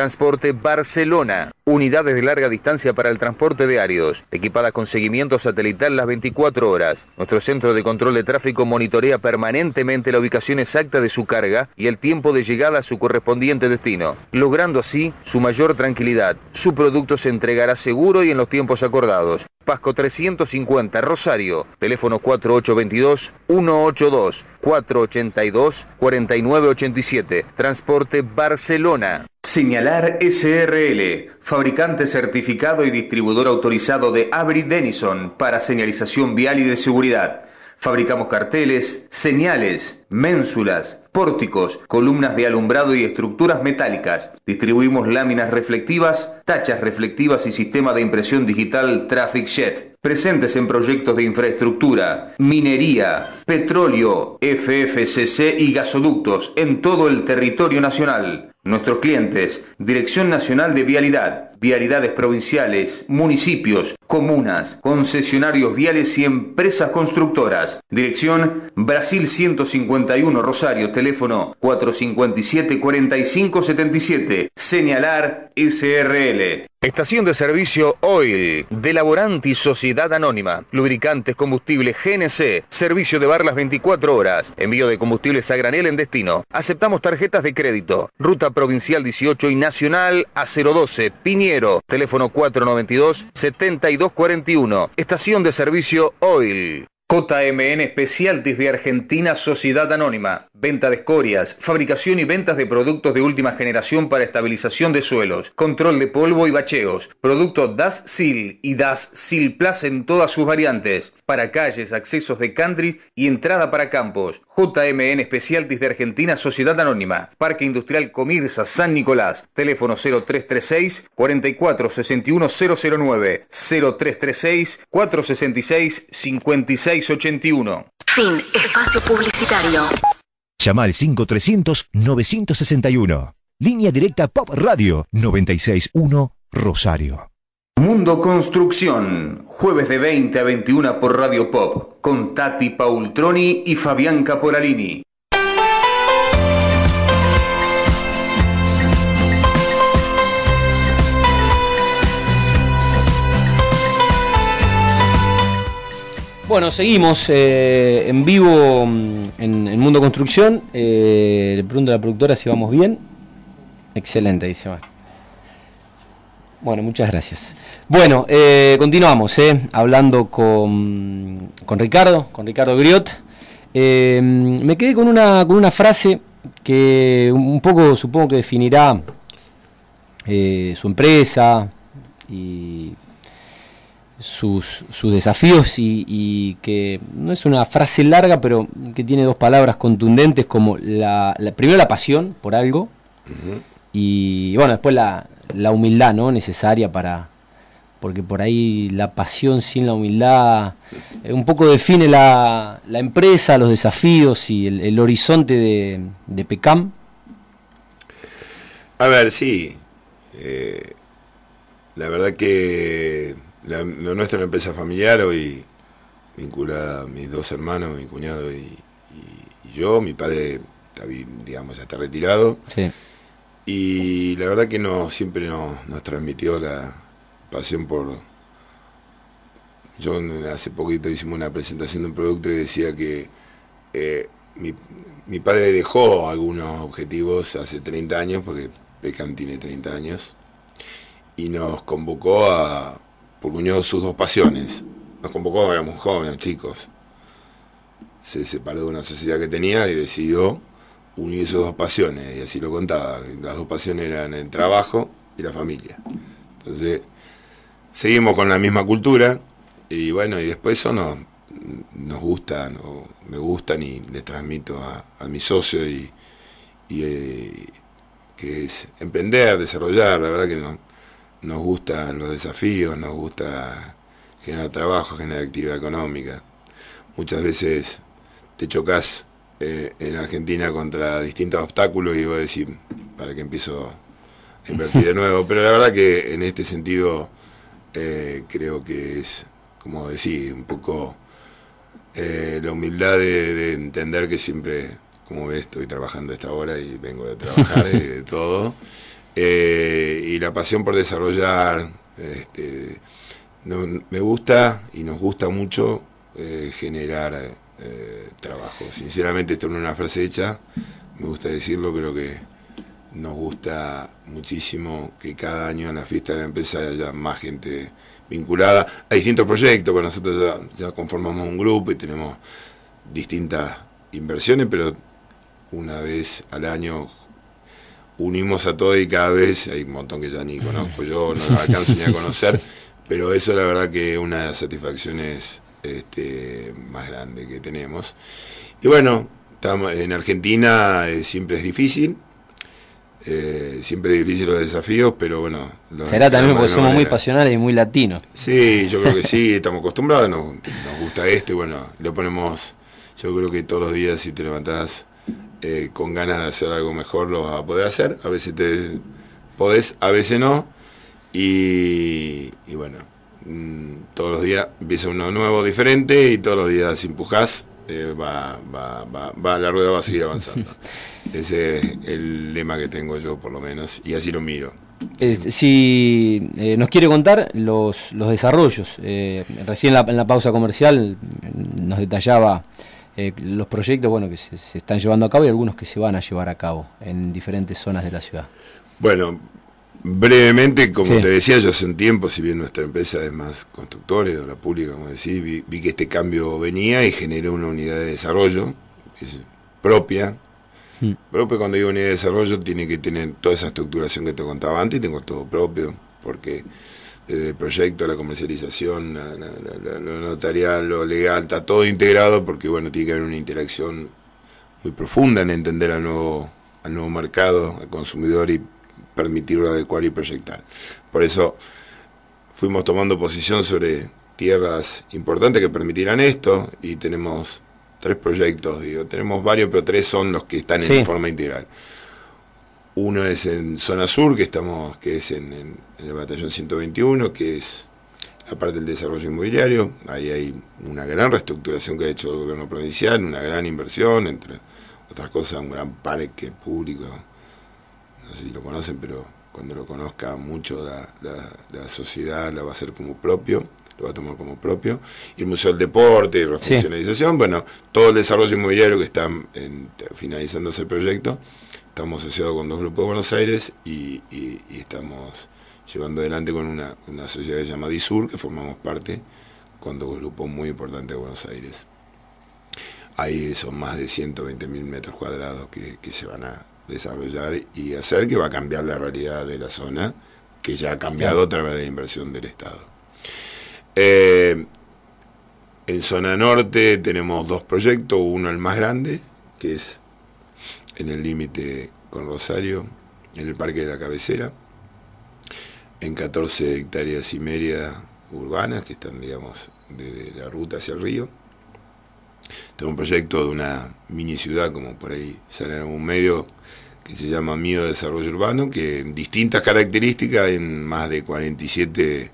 Transporte Barcelona. Unidades de larga distancia para el transporte de áridos, equipadas con seguimiento satelital las 24 horas. Nuestro centro de control de tráfico monitorea permanentemente la ubicación exacta de su carga y el tiempo de llegada a su correspondiente destino, logrando así su mayor tranquilidad. Su producto se entregará seguro y en los tiempos acordados. Pasco 350, Rosario. Teléfono 4822-182, 482-4987. Transporte Barcelona. Señalar SRL, fabricante certificado y distribuidor autorizado de Avery Denison para señalización vial y de seguridad. Fabricamos carteles, señales, ménsulas, pórticos, columnas de alumbrado y estructuras metálicas. Distribuimos láminas reflectivas, tachas reflectivas y sistema de impresión digital Traffic Jet. Presentes en proyectos de infraestructura, minería, petróleo, FFCC y gasoductos en todo el territorio nacional. Nuestros clientes, Dirección Nacional de Vialidad, vialidades provinciales, municipios, comunas, concesionarios viales y empresas constructoras. Dirección Brasil 151 Rosario, teléfono 457-4577, señalar SRL. Estación de servicio Oil, de Laboranti Sociedad Anónima, lubricantes Combustible GNC, servicio de bar las 24 horas, envío de combustibles a granel en destino. Aceptamos tarjetas de crédito. Ruta provincial 18 y nacional a 012, Piñera teléfono 492-7241, estación de servicio Oil. JMN Especialtis de Argentina Sociedad Anónima. Venta de escorias, fabricación y ventas de productos de última generación para estabilización de suelos, control de polvo y bacheos. Producto Das Sil y Das Sil Plus en todas sus variantes. Para calles, accesos de country y entrada para campos. JMN Especialtis de Argentina Sociedad Anónima. Parque Industrial Comirsa San Nicolás. Teléfono 0336 44 0336 466 56 81 Fin. Espacio publicitario. Llama al 5300-961. Línea directa Pop Radio 961 Rosario. Mundo Construcción, jueves de 20 a 21 por Radio Pop, con Tati Paultroni y Fabián Caporalini. Bueno, seguimos eh, en vivo mm, en, el Mundo Construcción. Eh, le pregunto a la productora si vamos bien. Excelente, dice Bueno, muchas gracias. Bueno, eh, continuamos hablando con, Ricardo, con Ricardo Griot. me quedé con una, con una frase que un poco supongo que definirá su empresa y sus, desafíos y, que no es una frase larga, pero que tiene dos palabras contundentes como la, primero la pasión por algo y bueno, después la, la humildad ¿no? necesaria para, porque por ahí la pasión sin la humildad eh, un poco define la, la, empresa, los desafíos y el, horizonte de, PECAM. A ver, sí. Eh, la verdad que la, lo empresa familiar hoy vinculada a mis dos hermanos, mi cuñado y, yo. Mi padre, digamos, ya está retirado. Y la verdad que no siempre nos, transmitió la pasión por... Yo hace poquito hicimos una presentación de un producto y decía que eh, mi, mi, padre dejó algunos objetivos hace 30 años, porque Pecan tiene 30 años, y nos convocó a, porque unió sus dos pasiones. Nos convocó, éramos jóvenes, chicos. Se separó de una sociedad que tenía y decidió unir sus dos pasiones, y así lo contaba. Las dos pasiones eran el trabajo y la familia. Entonces, seguimos con la misma cultura, y bueno, y después eso nos, nos gustan, o me gustan, y le transmito a, mis mi socio, y, eh, que es emprender, desarrollar, la verdad que no nos gustan los desafíos, nos gusta generar trabajo, generar actividad económica. Muchas veces te chocas eh, en Argentina contra distintos obstáculos y voy a decir, para que empiezo a invertir de nuevo. Pero la verdad que en este sentido eh, creo que es, como decir, un poco eh, la humildad de, entender que siempre, como ves, estoy trabajando a esta hora y vengo de trabajar de todo. Eh, y la pasión por desarrollar. Este, me gusta y nos gusta mucho eh, generar eh, trabajo. Sinceramente, esto no es una frase hecha, me gusta decirlo, creo que nos gusta muchísimo que cada año en la fiesta de la empresa haya más gente vinculada a distintos proyectos, porque nosotros ya conformamos un grupo y tenemos distintas inversiones, pero una vez al año unimos a todo y cada vez, hay un montón que ya ni conozco yo, no la alcanzo ni a conocer, pero eso la verdad que es una de las satisfacciones este, más grandes que tenemos. Y bueno, en Argentina eh, siempre es difícil, eh, siempre es difícil los desafíos, pero bueno. Será también porque somos muy pasionales y muy latinos. Sí, yo creo que sí, estamos acostumbrados, nos, nos gusta esto y bueno, lo ponemos, yo creo que todos los días si te levantás eh, con ganas de hacer algo mejor lo vas a poder hacer. A veces te podés, a veces no. Y, bueno, mm, todos los días empieza uno nuevo, diferente, y todos los días si empujás, eh, va, va, la rueda va a seguir avanzando. Ese es el lema que tengo yo, por lo menos, y así lo miro. Este, si eh, nos quiere contar los, desarrollos, recién en la pausa comercial nos detallaba eh, los proyectos bueno, que se, están llevando a cabo y algunos que se van a llevar a cabo en diferentes zonas de la ciudad. Bueno, brevemente, como te decía yo hace un tiempo, si bien nuestra empresa es más constructores, de la pública, como decís, vi, que este cambio venía y generó una unidad de desarrollo es propia. Propio mm. Propia cuando digo unidad de desarrollo tiene que tener toda esa estructuración que te contaba antes y tengo todo propio, porque eh, el proyecto, la comercialización, la, lo notarial, lo legal, está todo integrado porque bueno, tiene que haber una interacción muy profunda en entender al nuevo, al nuevo mercado, al consumidor y permitirlo adecuar y proyectar. Por eso fuimos tomando posición sobre tierras importantes que permitirán esto y tenemos tres proyectos, digo, tenemos varios, pero tres son los que están en forma integral. Uno es en zona sur, que estamos, que es en, el batallón 121, que es la parte del desarrollo inmobiliario. Ahí hay una gran reestructuración que ha hecho el gobierno provincial, una gran inversión, entre otras cosas, un gran parque público. No sé si lo conocen, pero cuando lo conozca mucho la, la, sociedad lo va a hacer como propio lo va a tomar como propio, y el Museo del Deporte y refuncionalización, bueno, todo el desarrollo inmobiliario que está en, finalizándose proyecto, estamos asociados con dos grupos de Buenos Aires y, estamos llevando adelante con una, una sociedad llamada ISUR, que formamos parte con dos grupos muy importantes de Buenos Aires. Ahí son más de 120.000 metros cuadrados que, se van a desarrollar y hacer que va a cambiar la realidad de la zona, que ya ha cambiado a través de la inversión del Estado. Eh, en zona norte tenemos dos proyectos, uno el más grande, que es en el límite con Rosario, en el Parque de la Cabecera, en 14 hectáreas y media urbanas que están, digamos, desde la ruta hacia el río. Tengo un proyecto de una mini ciudad, como por ahí sale en algún medio, que se llama Mío Desarrollo Urbano, que en distintas características, en más de 47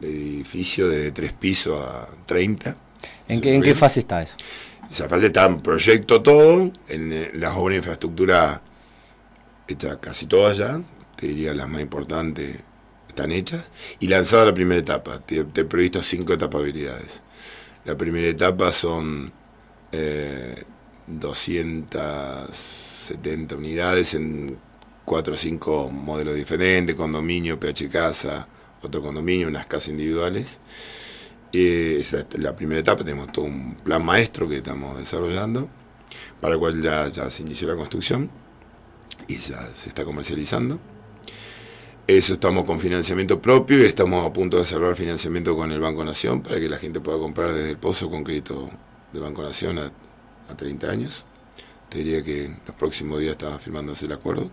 edificios, de tres pisos a 30. ¿En qué, ¿en qué fase está eso? esa fase está en proyecto todo, en eh, las obras de infraestructura está casi todas ya, te diría las más importantes están hechas, y lanzada la primera etapa. Te, he previsto cinco etapabilidades. La primera etapa son 270 eh, unidades en cuatro o cinco modelos diferentes, condominio, PH Casa, otro condominio, unas casas individuales esa eh, es la primera etapa, tenemos todo un plan maestro que estamos desarrollando, para el cual ya, se inició la construcción y ya se está comercializando. Eso estamos con financiamiento propio y estamos a punto de cerrar financiamiento con el Banco Nación para que la gente pueda comprar desde el pozo con crédito de Banco Nación a, 30 años. Te diría que los próximos días está firmándose el acuerdo.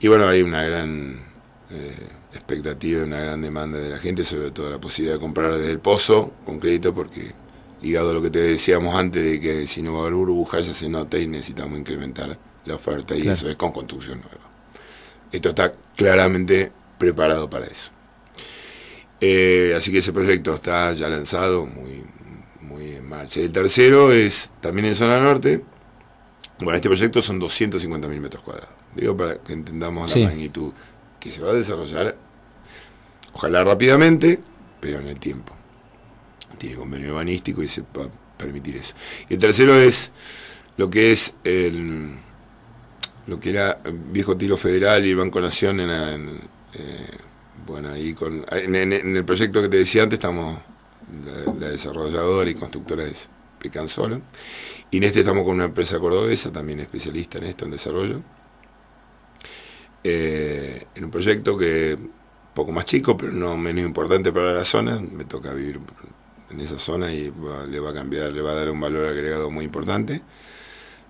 Y bueno, hay una gran... Eh, expectativa y una gran demanda de la gente, sobre todo la posibilidad de comprar desde el pozo con crédito, porque ligado a lo que te decíamos antes de que si no va a haber burbuja ya se nota y necesitamos incrementar la oferta y eso es con construcción nueva. Esto está claramente preparado para eso. Eh, así que ese proyecto está ya lanzado, muy, muy en marcha. El tercero es también en zona norte. Bueno, este proyecto son 250.000 metros cuadrados. Digo para que entendamos la magnitud que se va a desarrollar Ojalá rápidamente, pero en el tiempo. Tiene convenio urbanístico y se va a permitir eso. Y el tercero es lo que es el, lo que era viejo Tiro Federal y Banco Nación en, eh, bueno, ahí en, el proyecto que te decía antes estamos la, desarrolladora y constructora es Solo Y en este estamos con una empresa cordobesa, también especialista en esto, en desarrollo. Eh, en un proyecto que poco más chico, pero no menos importante para la zona. Me toca vivir en esa zona y le va a cambiar, le va a dar un valor agregado muy importante.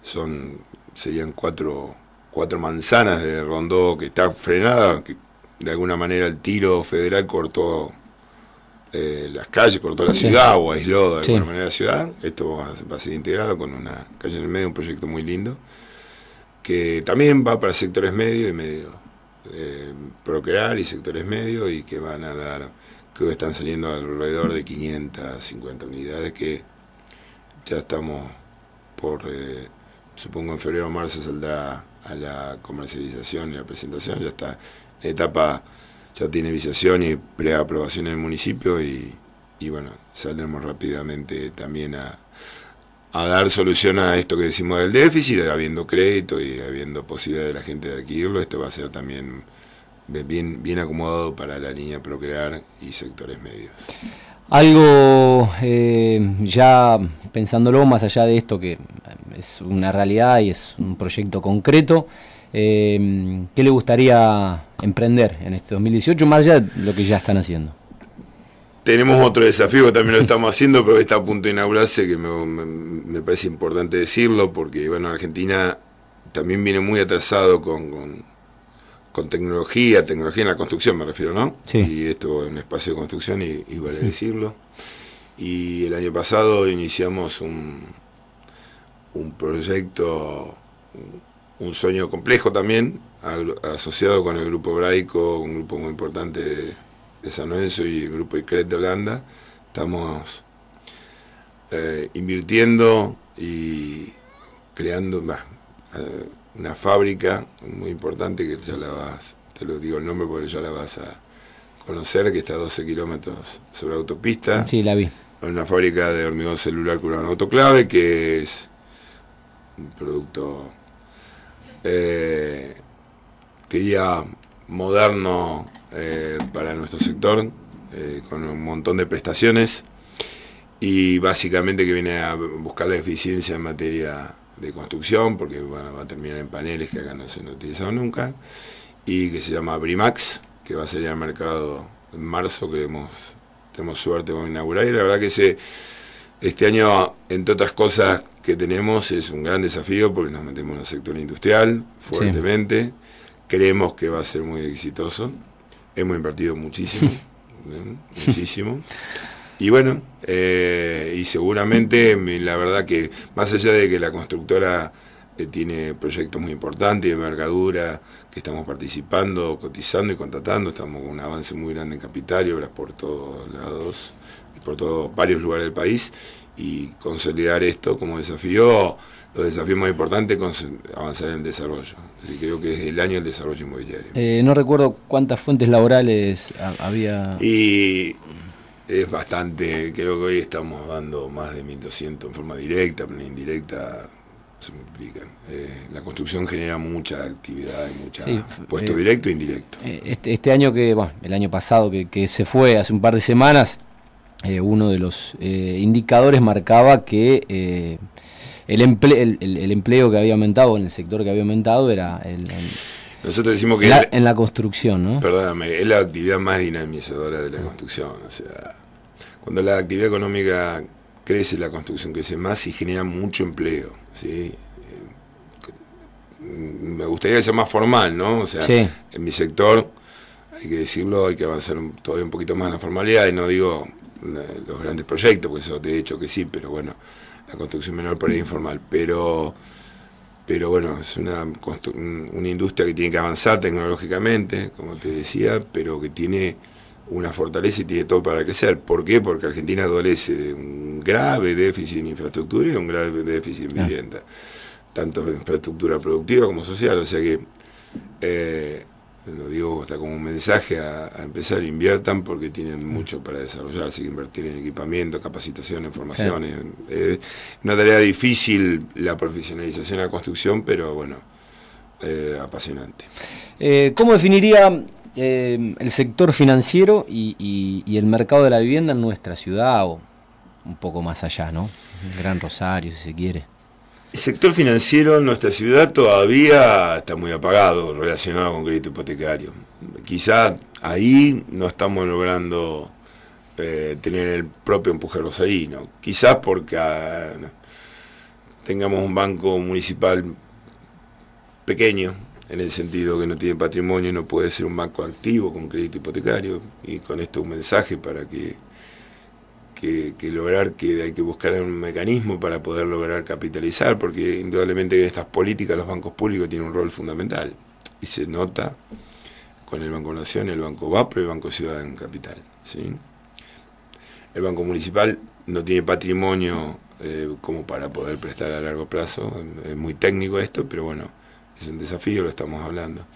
Son, serían cuatro, cuatro manzanas de Rondó que está frenada, que de alguna manera el tiro federal cortó eh, las calles, cortó la ciudad o aisló de alguna manera la ciudad. Esto va a ser integrado con una calle en el medio, un proyecto muy lindo, que también va para sectores medio y medio Em, procrear y sectores medios y que van a dar, que están saliendo alrededor de 550 unidades que ya estamos por, eh, supongo en febrero o marzo saldrá a la comercialización y la presentación, ya está en etapa, ya tiene visación y preaprobación en el municipio y bueno, saldremos rápidamente también a a dar solución a esto que decimos del déficit, habiendo crédito y habiendo posibilidad de la gente de adquirirlo, esto va a ser también bien, bien acomodado para la línea Procrear y sectores medios. Algo eh, ya pensándolo más allá de esto que es una realidad y es un proyecto concreto, eh, ¿qué le gustaría emprender en este 2018 más allá de lo que ya están haciendo? Tenemos otro desafío que también lo estamos haciendo, pero está a punto de inaugurarse, que me, parece importante decirlo, porque bueno, Argentina también viene muy atrasado con, tecnología, tecnología en la construcción me refiero, ¿no? Sí. Y esto en un espacio de construcción y, vale decirlo. Y el año pasado iniciamos un, un proyecto, un sueño complejo también, asociado con el grupo hebraico, un grupo muy importante de de San y el grupo Icred de Holanda, estamos eh, invirtiendo y creando eh, una fábrica muy importante que ya la vas, te lo digo el nombre porque ya la vas a conocer, que está a 12 kilómetros sobre autopista. Sí, la vi. Una fábrica de hormigón celular con una autoclave que es un producto que eh, ya moderno eh, para nuestro sector, eh, con un montón de prestaciones y básicamente que viene a buscar la eficiencia en materia de construcción, porque bueno, va a terminar en paneles que acá no se han utilizado nunca, y que se llama Brimax, que va a salir al mercado en marzo, creemos, tenemos suerte con inaugurar, y la verdad que este año, entre otras cosas que tenemos, es un gran desafío porque nos metemos en el sector industrial fuertemente, creemos que va a ser muy exitoso, hemos invertido muchísimo, ¿eh? muchísimo. Y bueno, eh, y seguramente la verdad que más allá de que la constructora eh, tiene proyectos muy importantes de envergadura, que estamos participando, cotizando y contratando, estamos con un avance muy grande en capital y obras por todos lados, por todos varios lugares del país, y consolidar esto como desafío los desafíos más importantes es avanzar en el desarrollo. creo que es el año del desarrollo inmobiliario. Eh, no recuerdo cuántas fuentes laborales había. Y es bastante, creo que hoy estamos dando más de 1.200 en forma directa, pero indirecta se multiplican. Eh, la construcción genera mucha actividad mucha puesto eh, directo e indirecto. Este, este, año que, bueno, el año pasado que se fue hace un par de semanas, uno de los indicadores marcaba que el, empleo que había aumentado, en el sector que había aumentado, era el, en la construcción, ¿no? Perdóname, es la actividad más dinamizadora de la construcción. O sea, cuando la actividad económica crece, la construcción crece más y genera mucho empleo, ¿sí? Eh, me gustaría que sea más formal, ¿no? O sea, en mi sector, hay que decirlo, hay que avanzar todavía un poquito más en la formalidad y no digo eh, los grandes proyectos, porque eso te he que sí, pero bueno, la construcción menor por informal, pero, pero bueno, es una, una industria que tiene que avanzar tecnológicamente, como te decía, pero que tiene una fortaleza y tiene todo para crecer. ¿Por qué? Porque Argentina adolece de un grave déficit en infraestructura y un grave déficit en vivienda, tanto en infraestructura productiva como social, o sea que... Eh, lo digo está como un mensaje a, empezar, inviertan porque tienen mm. mucho para desarrollar, así que invertir en equipamiento, capacitaciones, formaciones. Eh, una tarea difícil la profesionalización de la construcción, pero bueno, eh, apasionante. Eh, ¿Cómo definiría eh, el sector financiero y, el mercado de la vivienda en nuestra ciudad o un poco más allá, ¿no? Gran Rosario, si se quiere. El sector financiero en nuestra ciudad todavía está muy apagado relacionado con crédito hipotecario. Quizá ahí no estamos logrando eh, tener el propio empuje rosarino. Quizás porque ah, tengamos un banco municipal pequeño, en el sentido que no tiene patrimonio y no puede ser un banco activo con crédito hipotecario. Y con esto un mensaje para que que, lograr, que hay que buscar un mecanismo para poder lograr capitalizar, porque indudablemente en estas políticas los bancos públicos tienen un rol fundamental y se nota con el Banco Nación, el Banco VAPRO y el Banco en Capital. ¿sí? El Banco Municipal no tiene patrimonio eh, como para poder prestar a largo plazo, es muy técnico esto, pero bueno, es un desafío, lo estamos hablando.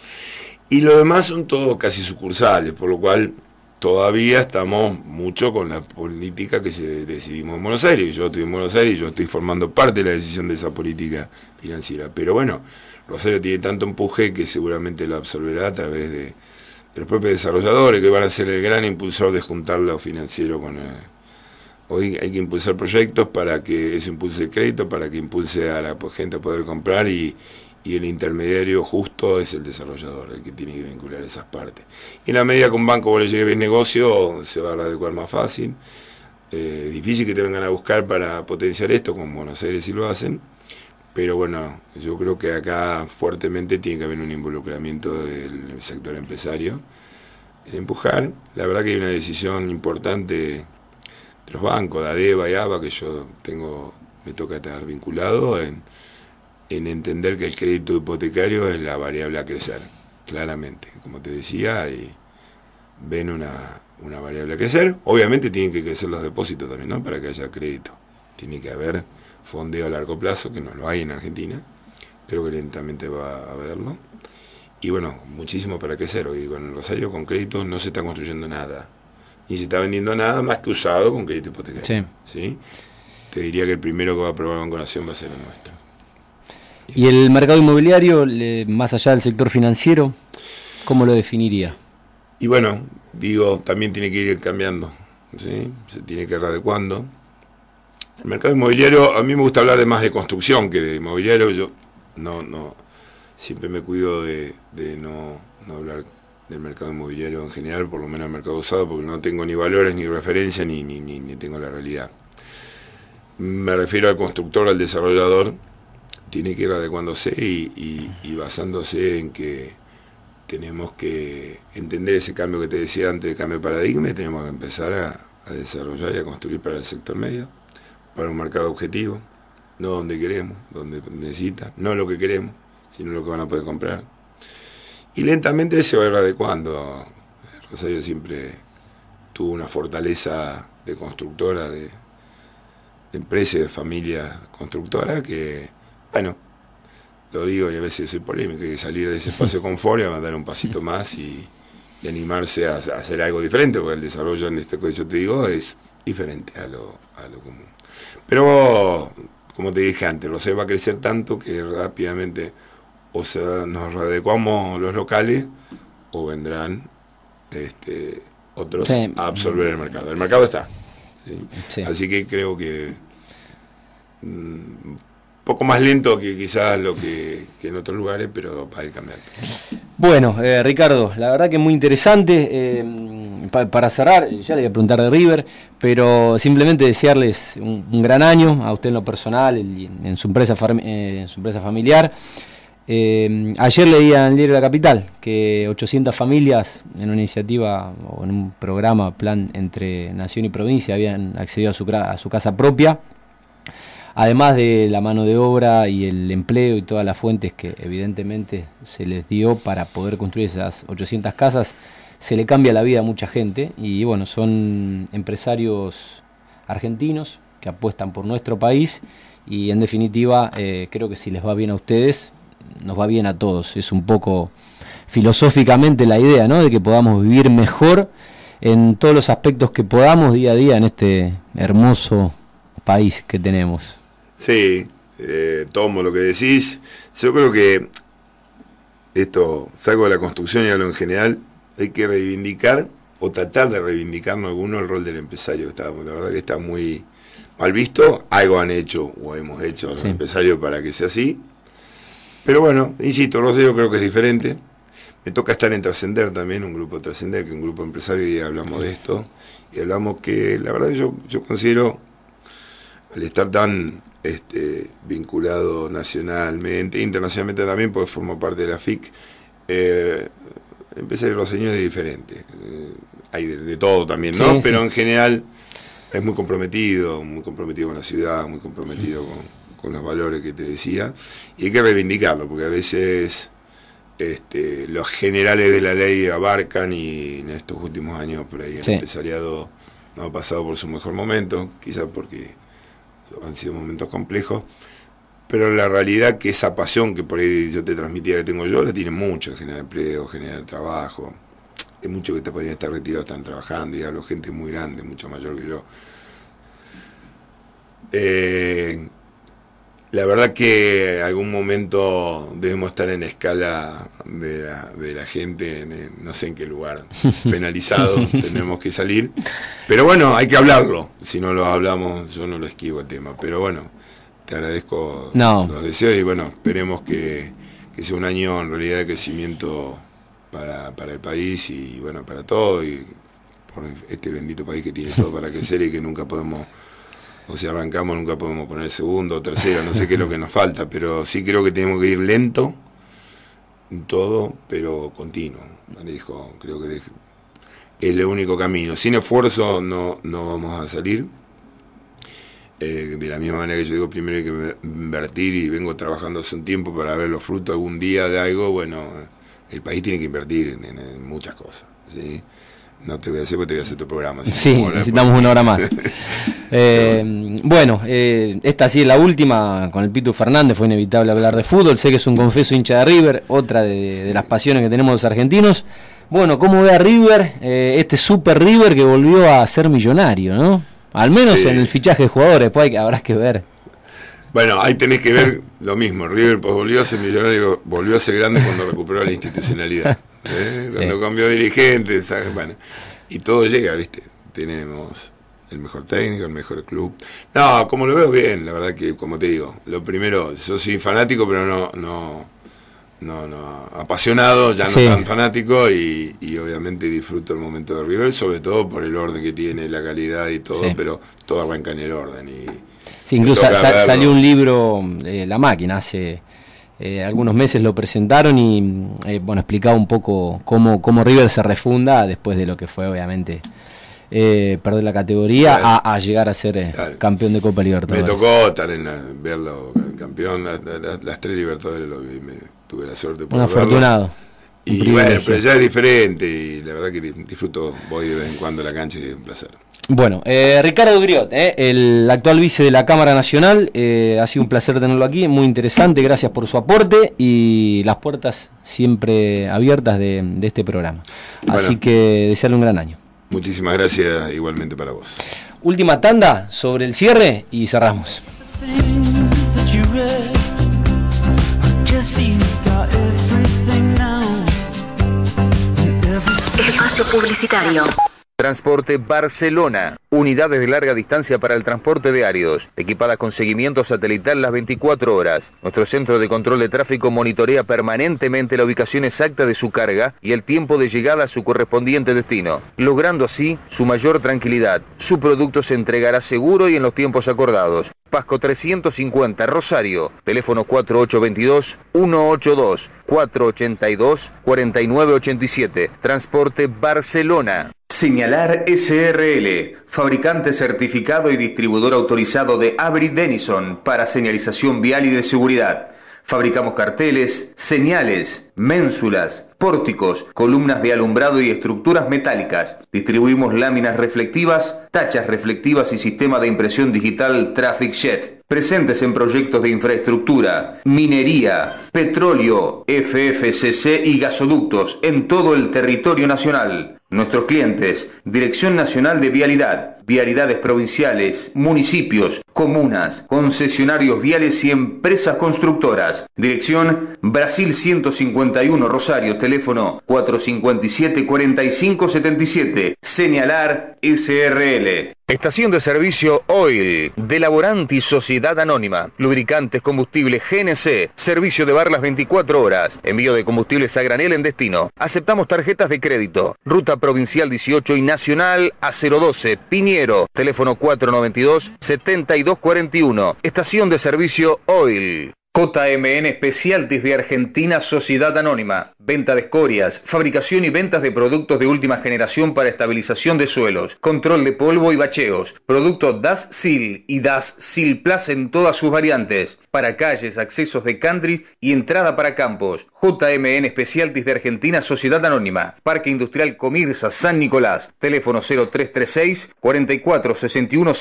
Y lo demás son todos casi sucursales, por lo cual todavía estamos mucho con la política que se decidimos en Buenos Aires. Yo estoy en Buenos Aires, yo estoy formando parte de la decisión de esa política financiera. Pero bueno, Rosario tiene tanto empuje que seguramente lo absorberá a través de, los propios desarrolladores, que van a ser el gran impulsor de juntar lo financiero con... Eh, hoy hay que impulsar proyectos para que eso impulse el crédito, para que impulse a la gente a poder comprar y, y el intermediario justo es el desarrollador, el que tiene que vincular esas partes. Y en la medida que un banco vos le llegue bien negocio, se va a adecuar más fácil. Eh, difícil que te vengan a buscar para potenciar esto, como Buenos Aires sí lo hacen. Pero bueno, yo creo que acá fuertemente tiene que haber un involucramiento del sector empresario. empujar, la verdad que hay una decisión importante de los bancos, de ADEBA y ABA, que yo tengo, me toca estar vinculado en en entender que el crédito hipotecario es la variable a crecer, claramente. Como te decía, y ven una, variable a crecer. Obviamente tienen que crecer los depósitos también, ¿no? Para que haya crédito. Tiene que haber fondeo a largo plazo, que no lo hay en Argentina. Creo que lentamente va a haberlo. Y bueno, muchísimo para crecer. Hoy con el Rosario, con crédito, no se está construyendo nada. Ni se está vendiendo nada más que usado con crédito hipotecario. Sí. Te diría que el primero que va a aprobar banco Nación va a ser el nuestro. ¿Y el mercado inmobiliario, más allá del sector financiero, cómo lo definiría? Y bueno, digo, también tiene que ir cambiando, ¿sí? se tiene que ir adecuando. El mercado inmobiliario, a mí me gusta hablar más de construcción que de inmobiliario, yo no, no, siempre me cuido de, no, hablar del mercado inmobiliario en general, por lo menos del mercado usado, porque no tengo ni valores, ni referencia, ni, ni tengo la realidad. Me refiero al constructor, al desarrollador, tiene que ir adecuándose y, basándose en que tenemos que entender ese cambio que te decía antes, el cambio de paradigma, y tenemos que empezar a, desarrollar y a construir para el sector medio, para un mercado objetivo, no donde queremos, donde necesita, no lo que queremos, sino lo que van a poder comprar. Y lentamente se va a ir adecuando. Rosario siempre tuvo una fortaleza de constructora, de, de empresa de familia constructora que bueno, lo digo y a veces soy polémico, hay que salir de ese espacio de confort y a un pasito más y, animarse a, hacer algo diferente, porque el desarrollo en este que yo te digo es diferente a lo, común. Pero, como te dije antes, Rosario e va a crecer tanto que rápidamente o nos readecuamos los locales o vendrán este, otros a absorber el mercado. El mercado está. Así que creo que mm, poco más lento que quizás lo que, en otros lugares, pero para ir cambiando. Bueno, eh, Ricardo, la verdad que muy interesante. Eh, para cerrar, eh, ya le voy a preguntar de River, pero simplemente desearles un, gran año a usted en lo personal, en, en su, empresa, en su empresa familiar. ayer leía en el diario La Capital que 800 familias en una iniciativa o en un programa, plan entre nación y provincia, habían accedido a a su casa propia además de la mano de obra y el empleo y todas las fuentes que evidentemente se les dio para poder construir esas 800 casas, se le cambia la vida a mucha gente y bueno, son empresarios argentinos que apuestan por nuestro país y en definitiva eh, creo que si les va bien a ustedes, nos va bien a todos. Es un poco filosóficamente la idea, ¿no? De que podamos vivir mejor en todos los aspectos que podamos día a día en este hermoso país que tenemos. Sí, eh, tomo lo que decís. Yo creo que esto, salgo de la construcción y hablo en general, hay que reivindicar o tratar de reivindicarnos alguno el rol del empresario La verdad que está muy mal visto. Algo han hecho o hemos hecho los empresarios para que sea así. Pero bueno, insisto, Rosario creo que es diferente. Me toca estar en Trascender también, un grupo Trascender, que un grupo empresario, y hablamos de esto. Y hablamos que, la verdad, yo, yo considero, al estar tan este, vinculado nacionalmente, internacionalmente también, porque formó parte de la FIC. Eh, empecé eh, de los años de diferente. hay de, todo también, ¿no? Pero en general es muy comprometido, muy comprometido con la ciudad, muy comprometido con, los valores que te decía. Y hay que reivindicarlo, porque a veces este, los generales de la ley abarcan y en estos últimos años por ahí el empresariado no ha pasado por su mejor momento, quizás porque han sido momentos complejos, pero la realidad que esa pasión que por ahí yo te transmitía que tengo yo, la tiene mucho, generar empleo, generar trabajo. es mucho que te podrían estar retirados, están trabajando, y hablo gente muy grande, mucho mayor que yo. Eh, la verdad que algún momento debemos estar en escala de la, gente, no sé en qué lugar, penalizado, tenemos que salir. Pero bueno, hay que hablarlo. Si no lo hablamos, yo no lo esquivo el tema. Pero bueno, te agradezco los deseos y bueno, esperemos que, sea un año en realidad de crecimiento para, para el país y bueno, para todo y por este bendito país que tiene todo para crecer y que nunca podemos o si arrancamos nunca podemos poner segundo o tercero, no sé qué es lo que nos falta, pero sí creo que tenemos que ir lento todo, pero continuo. Dijo, creo que es el único camino. Sin esfuerzo no, no vamos a salir. Eh, de la misma manera que yo digo, primero hay que invertir y vengo trabajando hace un tiempo para ver los frutos algún día de algo, bueno, el país tiene que invertir en, muchas cosas. No te voy a hacer porque te voy a hacer tu programa. sí, necesitamos una hora más. Eh, bueno, eh, esta sí es la última con el Pitu Fernández. Fue inevitable hablar de fútbol. Sé que es un confeso hincha de River, otra de, las pasiones que tenemos los argentinos. Bueno, ¿cómo ve a River? Eh, este super River que volvió a ser millonario, ¿no? Al menos en el fichaje de jugadores, pues hay, habrás que ver. Bueno, ahí tenés que ver lo mismo. River pues, volvió a ser millonario, volvió a ser grande cuando recuperó la institucionalidad. Cuando cambió dirigentes, y todo llega, ¿viste? Tenemos el mejor técnico, el mejor club. No, como lo veo bien, la verdad que, como te digo, lo primero, yo soy fanático, pero no, no, no, no apasionado, ya no tan fanático, y, y, obviamente disfruto el momento de River, sobre todo por el orden que tiene, la calidad y todo, pero todo arranca en el orden. Y sí, incluso salió un libro, eh, La Máquina, hace... Eh, algunos meses lo presentaron y eh, bueno, explicaba un poco cómo, cómo River se refunda después de lo que fue obviamente eh, perder la categoría a, llegar a ser eh, campeón de Copa Libertadores. Me tocó eh, verlo campeón, las tres Libertadores, lo vi, tuve la suerte. Por Un afortunado. Y bueno, pero ya es diferente y la verdad que disfruto, voy de vez en cuando a la cancha y es un placer. Bueno, Ricardo Griot, el actual vice de la Cámara Nacional, ha sido un placer tenerlo aquí, muy interesante, gracias por su aporte y las puertas siempre abiertas de, este programa. Así que desearle un gran año. Muchísimas gracias igualmente para vos. Última tanda sobre el cierre y cerramos. Espacio publicitario. Transporte Barcelona. Unidades de larga distancia para el transporte de equipadas con seguimiento satelital las 24 horas. Nuestro centro de control de tráfico monitorea permanentemente la ubicación exacta de su carga y el tiempo de llegada a su correspondiente destino, logrando así su mayor tranquilidad. Su producto se entregará seguro y en los tiempos acordados. Pasco 350, Rosario. Teléfono 4822-182, 482-4987. Transporte Barcelona. Señalar SRL, fabricante certificado y distribuidor autorizado de Avery Denison para señalización vial y de seguridad Fabricamos carteles, señales, ménsulas, pórticos, columnas de alumbrado y estructuras metálicas. Distribuimos láminas reflectivas, tachas reflectivas y sistema de impresión digital Traffic Jet. Presentes en proyectos de infraestructura, minería, petróleo, FFCC y gasoductos en todo el territorio nacional. Nuestros clientes, Dirección Nacional de Vialidad, Vialidades Provinciales, Municipios, comunas, concesionarios viales y empresas constructoras. Dirección Brasil 151 Rosario, teléfono 457-4577, señalar SRL. Estación de servicio hoy. de y Sociedad Anónima, lubricantes, combustible GNC, servicio de barras 24 horas, envío de combustibles a granel en destino. Aceptamos tarjetas de crédito, ruta provincial 18 y nacional a 012, Piñero, teléfono 492 70 241, Estación de servicio Oil. JMN Especialtis de Argentina Sociedad Anónima. Venta de escorias, fabricación y ventas de productos de última generación para estabilización de suelos, control de polvo y bacheos. Producto Das Sil y Das Sil Plus en todas sus variantes. Para calles, accesos de country y entrada para campos. JMN Especialtis de Argentina Sociedad Anónima. Parque Industrial Comirza San Nicolás. Teléfono 0336 44 61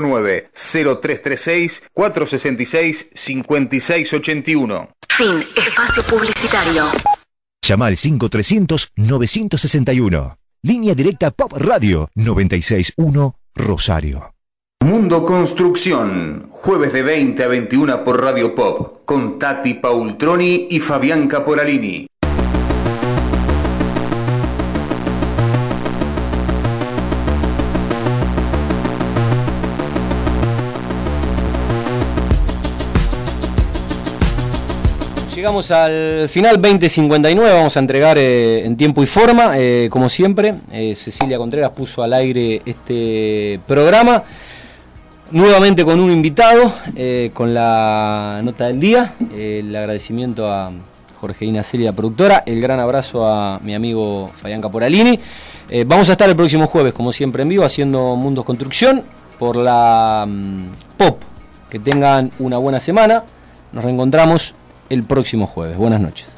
009 0336 466 56 Fin, espacio publicitario. Llama al 5300-961. Línea directa Pop Radio 961 Rosario. Mundo Construcción, jueves de 20 a 21 por Radio Pop, con Tati Paultroni y Fabián Caporalini. Llegamos al final 2059, vamos a entregar eh, en tiempo y forma, eh, como siempre. Eh, Cecilia Contreras puso al aire este programa, nuevamente con un invitado, con la nota del día, el agradecimiento a Jorgeina Celia, productora, el gran abrazo a mi amigo Fabián Caporalini. vamos a estar el próximo jueves, como siempre, en vivo, haciendo Mundos Construcción por la mm, Pop. Que tengan una buena semana. Nos reencontramos el próximo jueves. Buenas noches.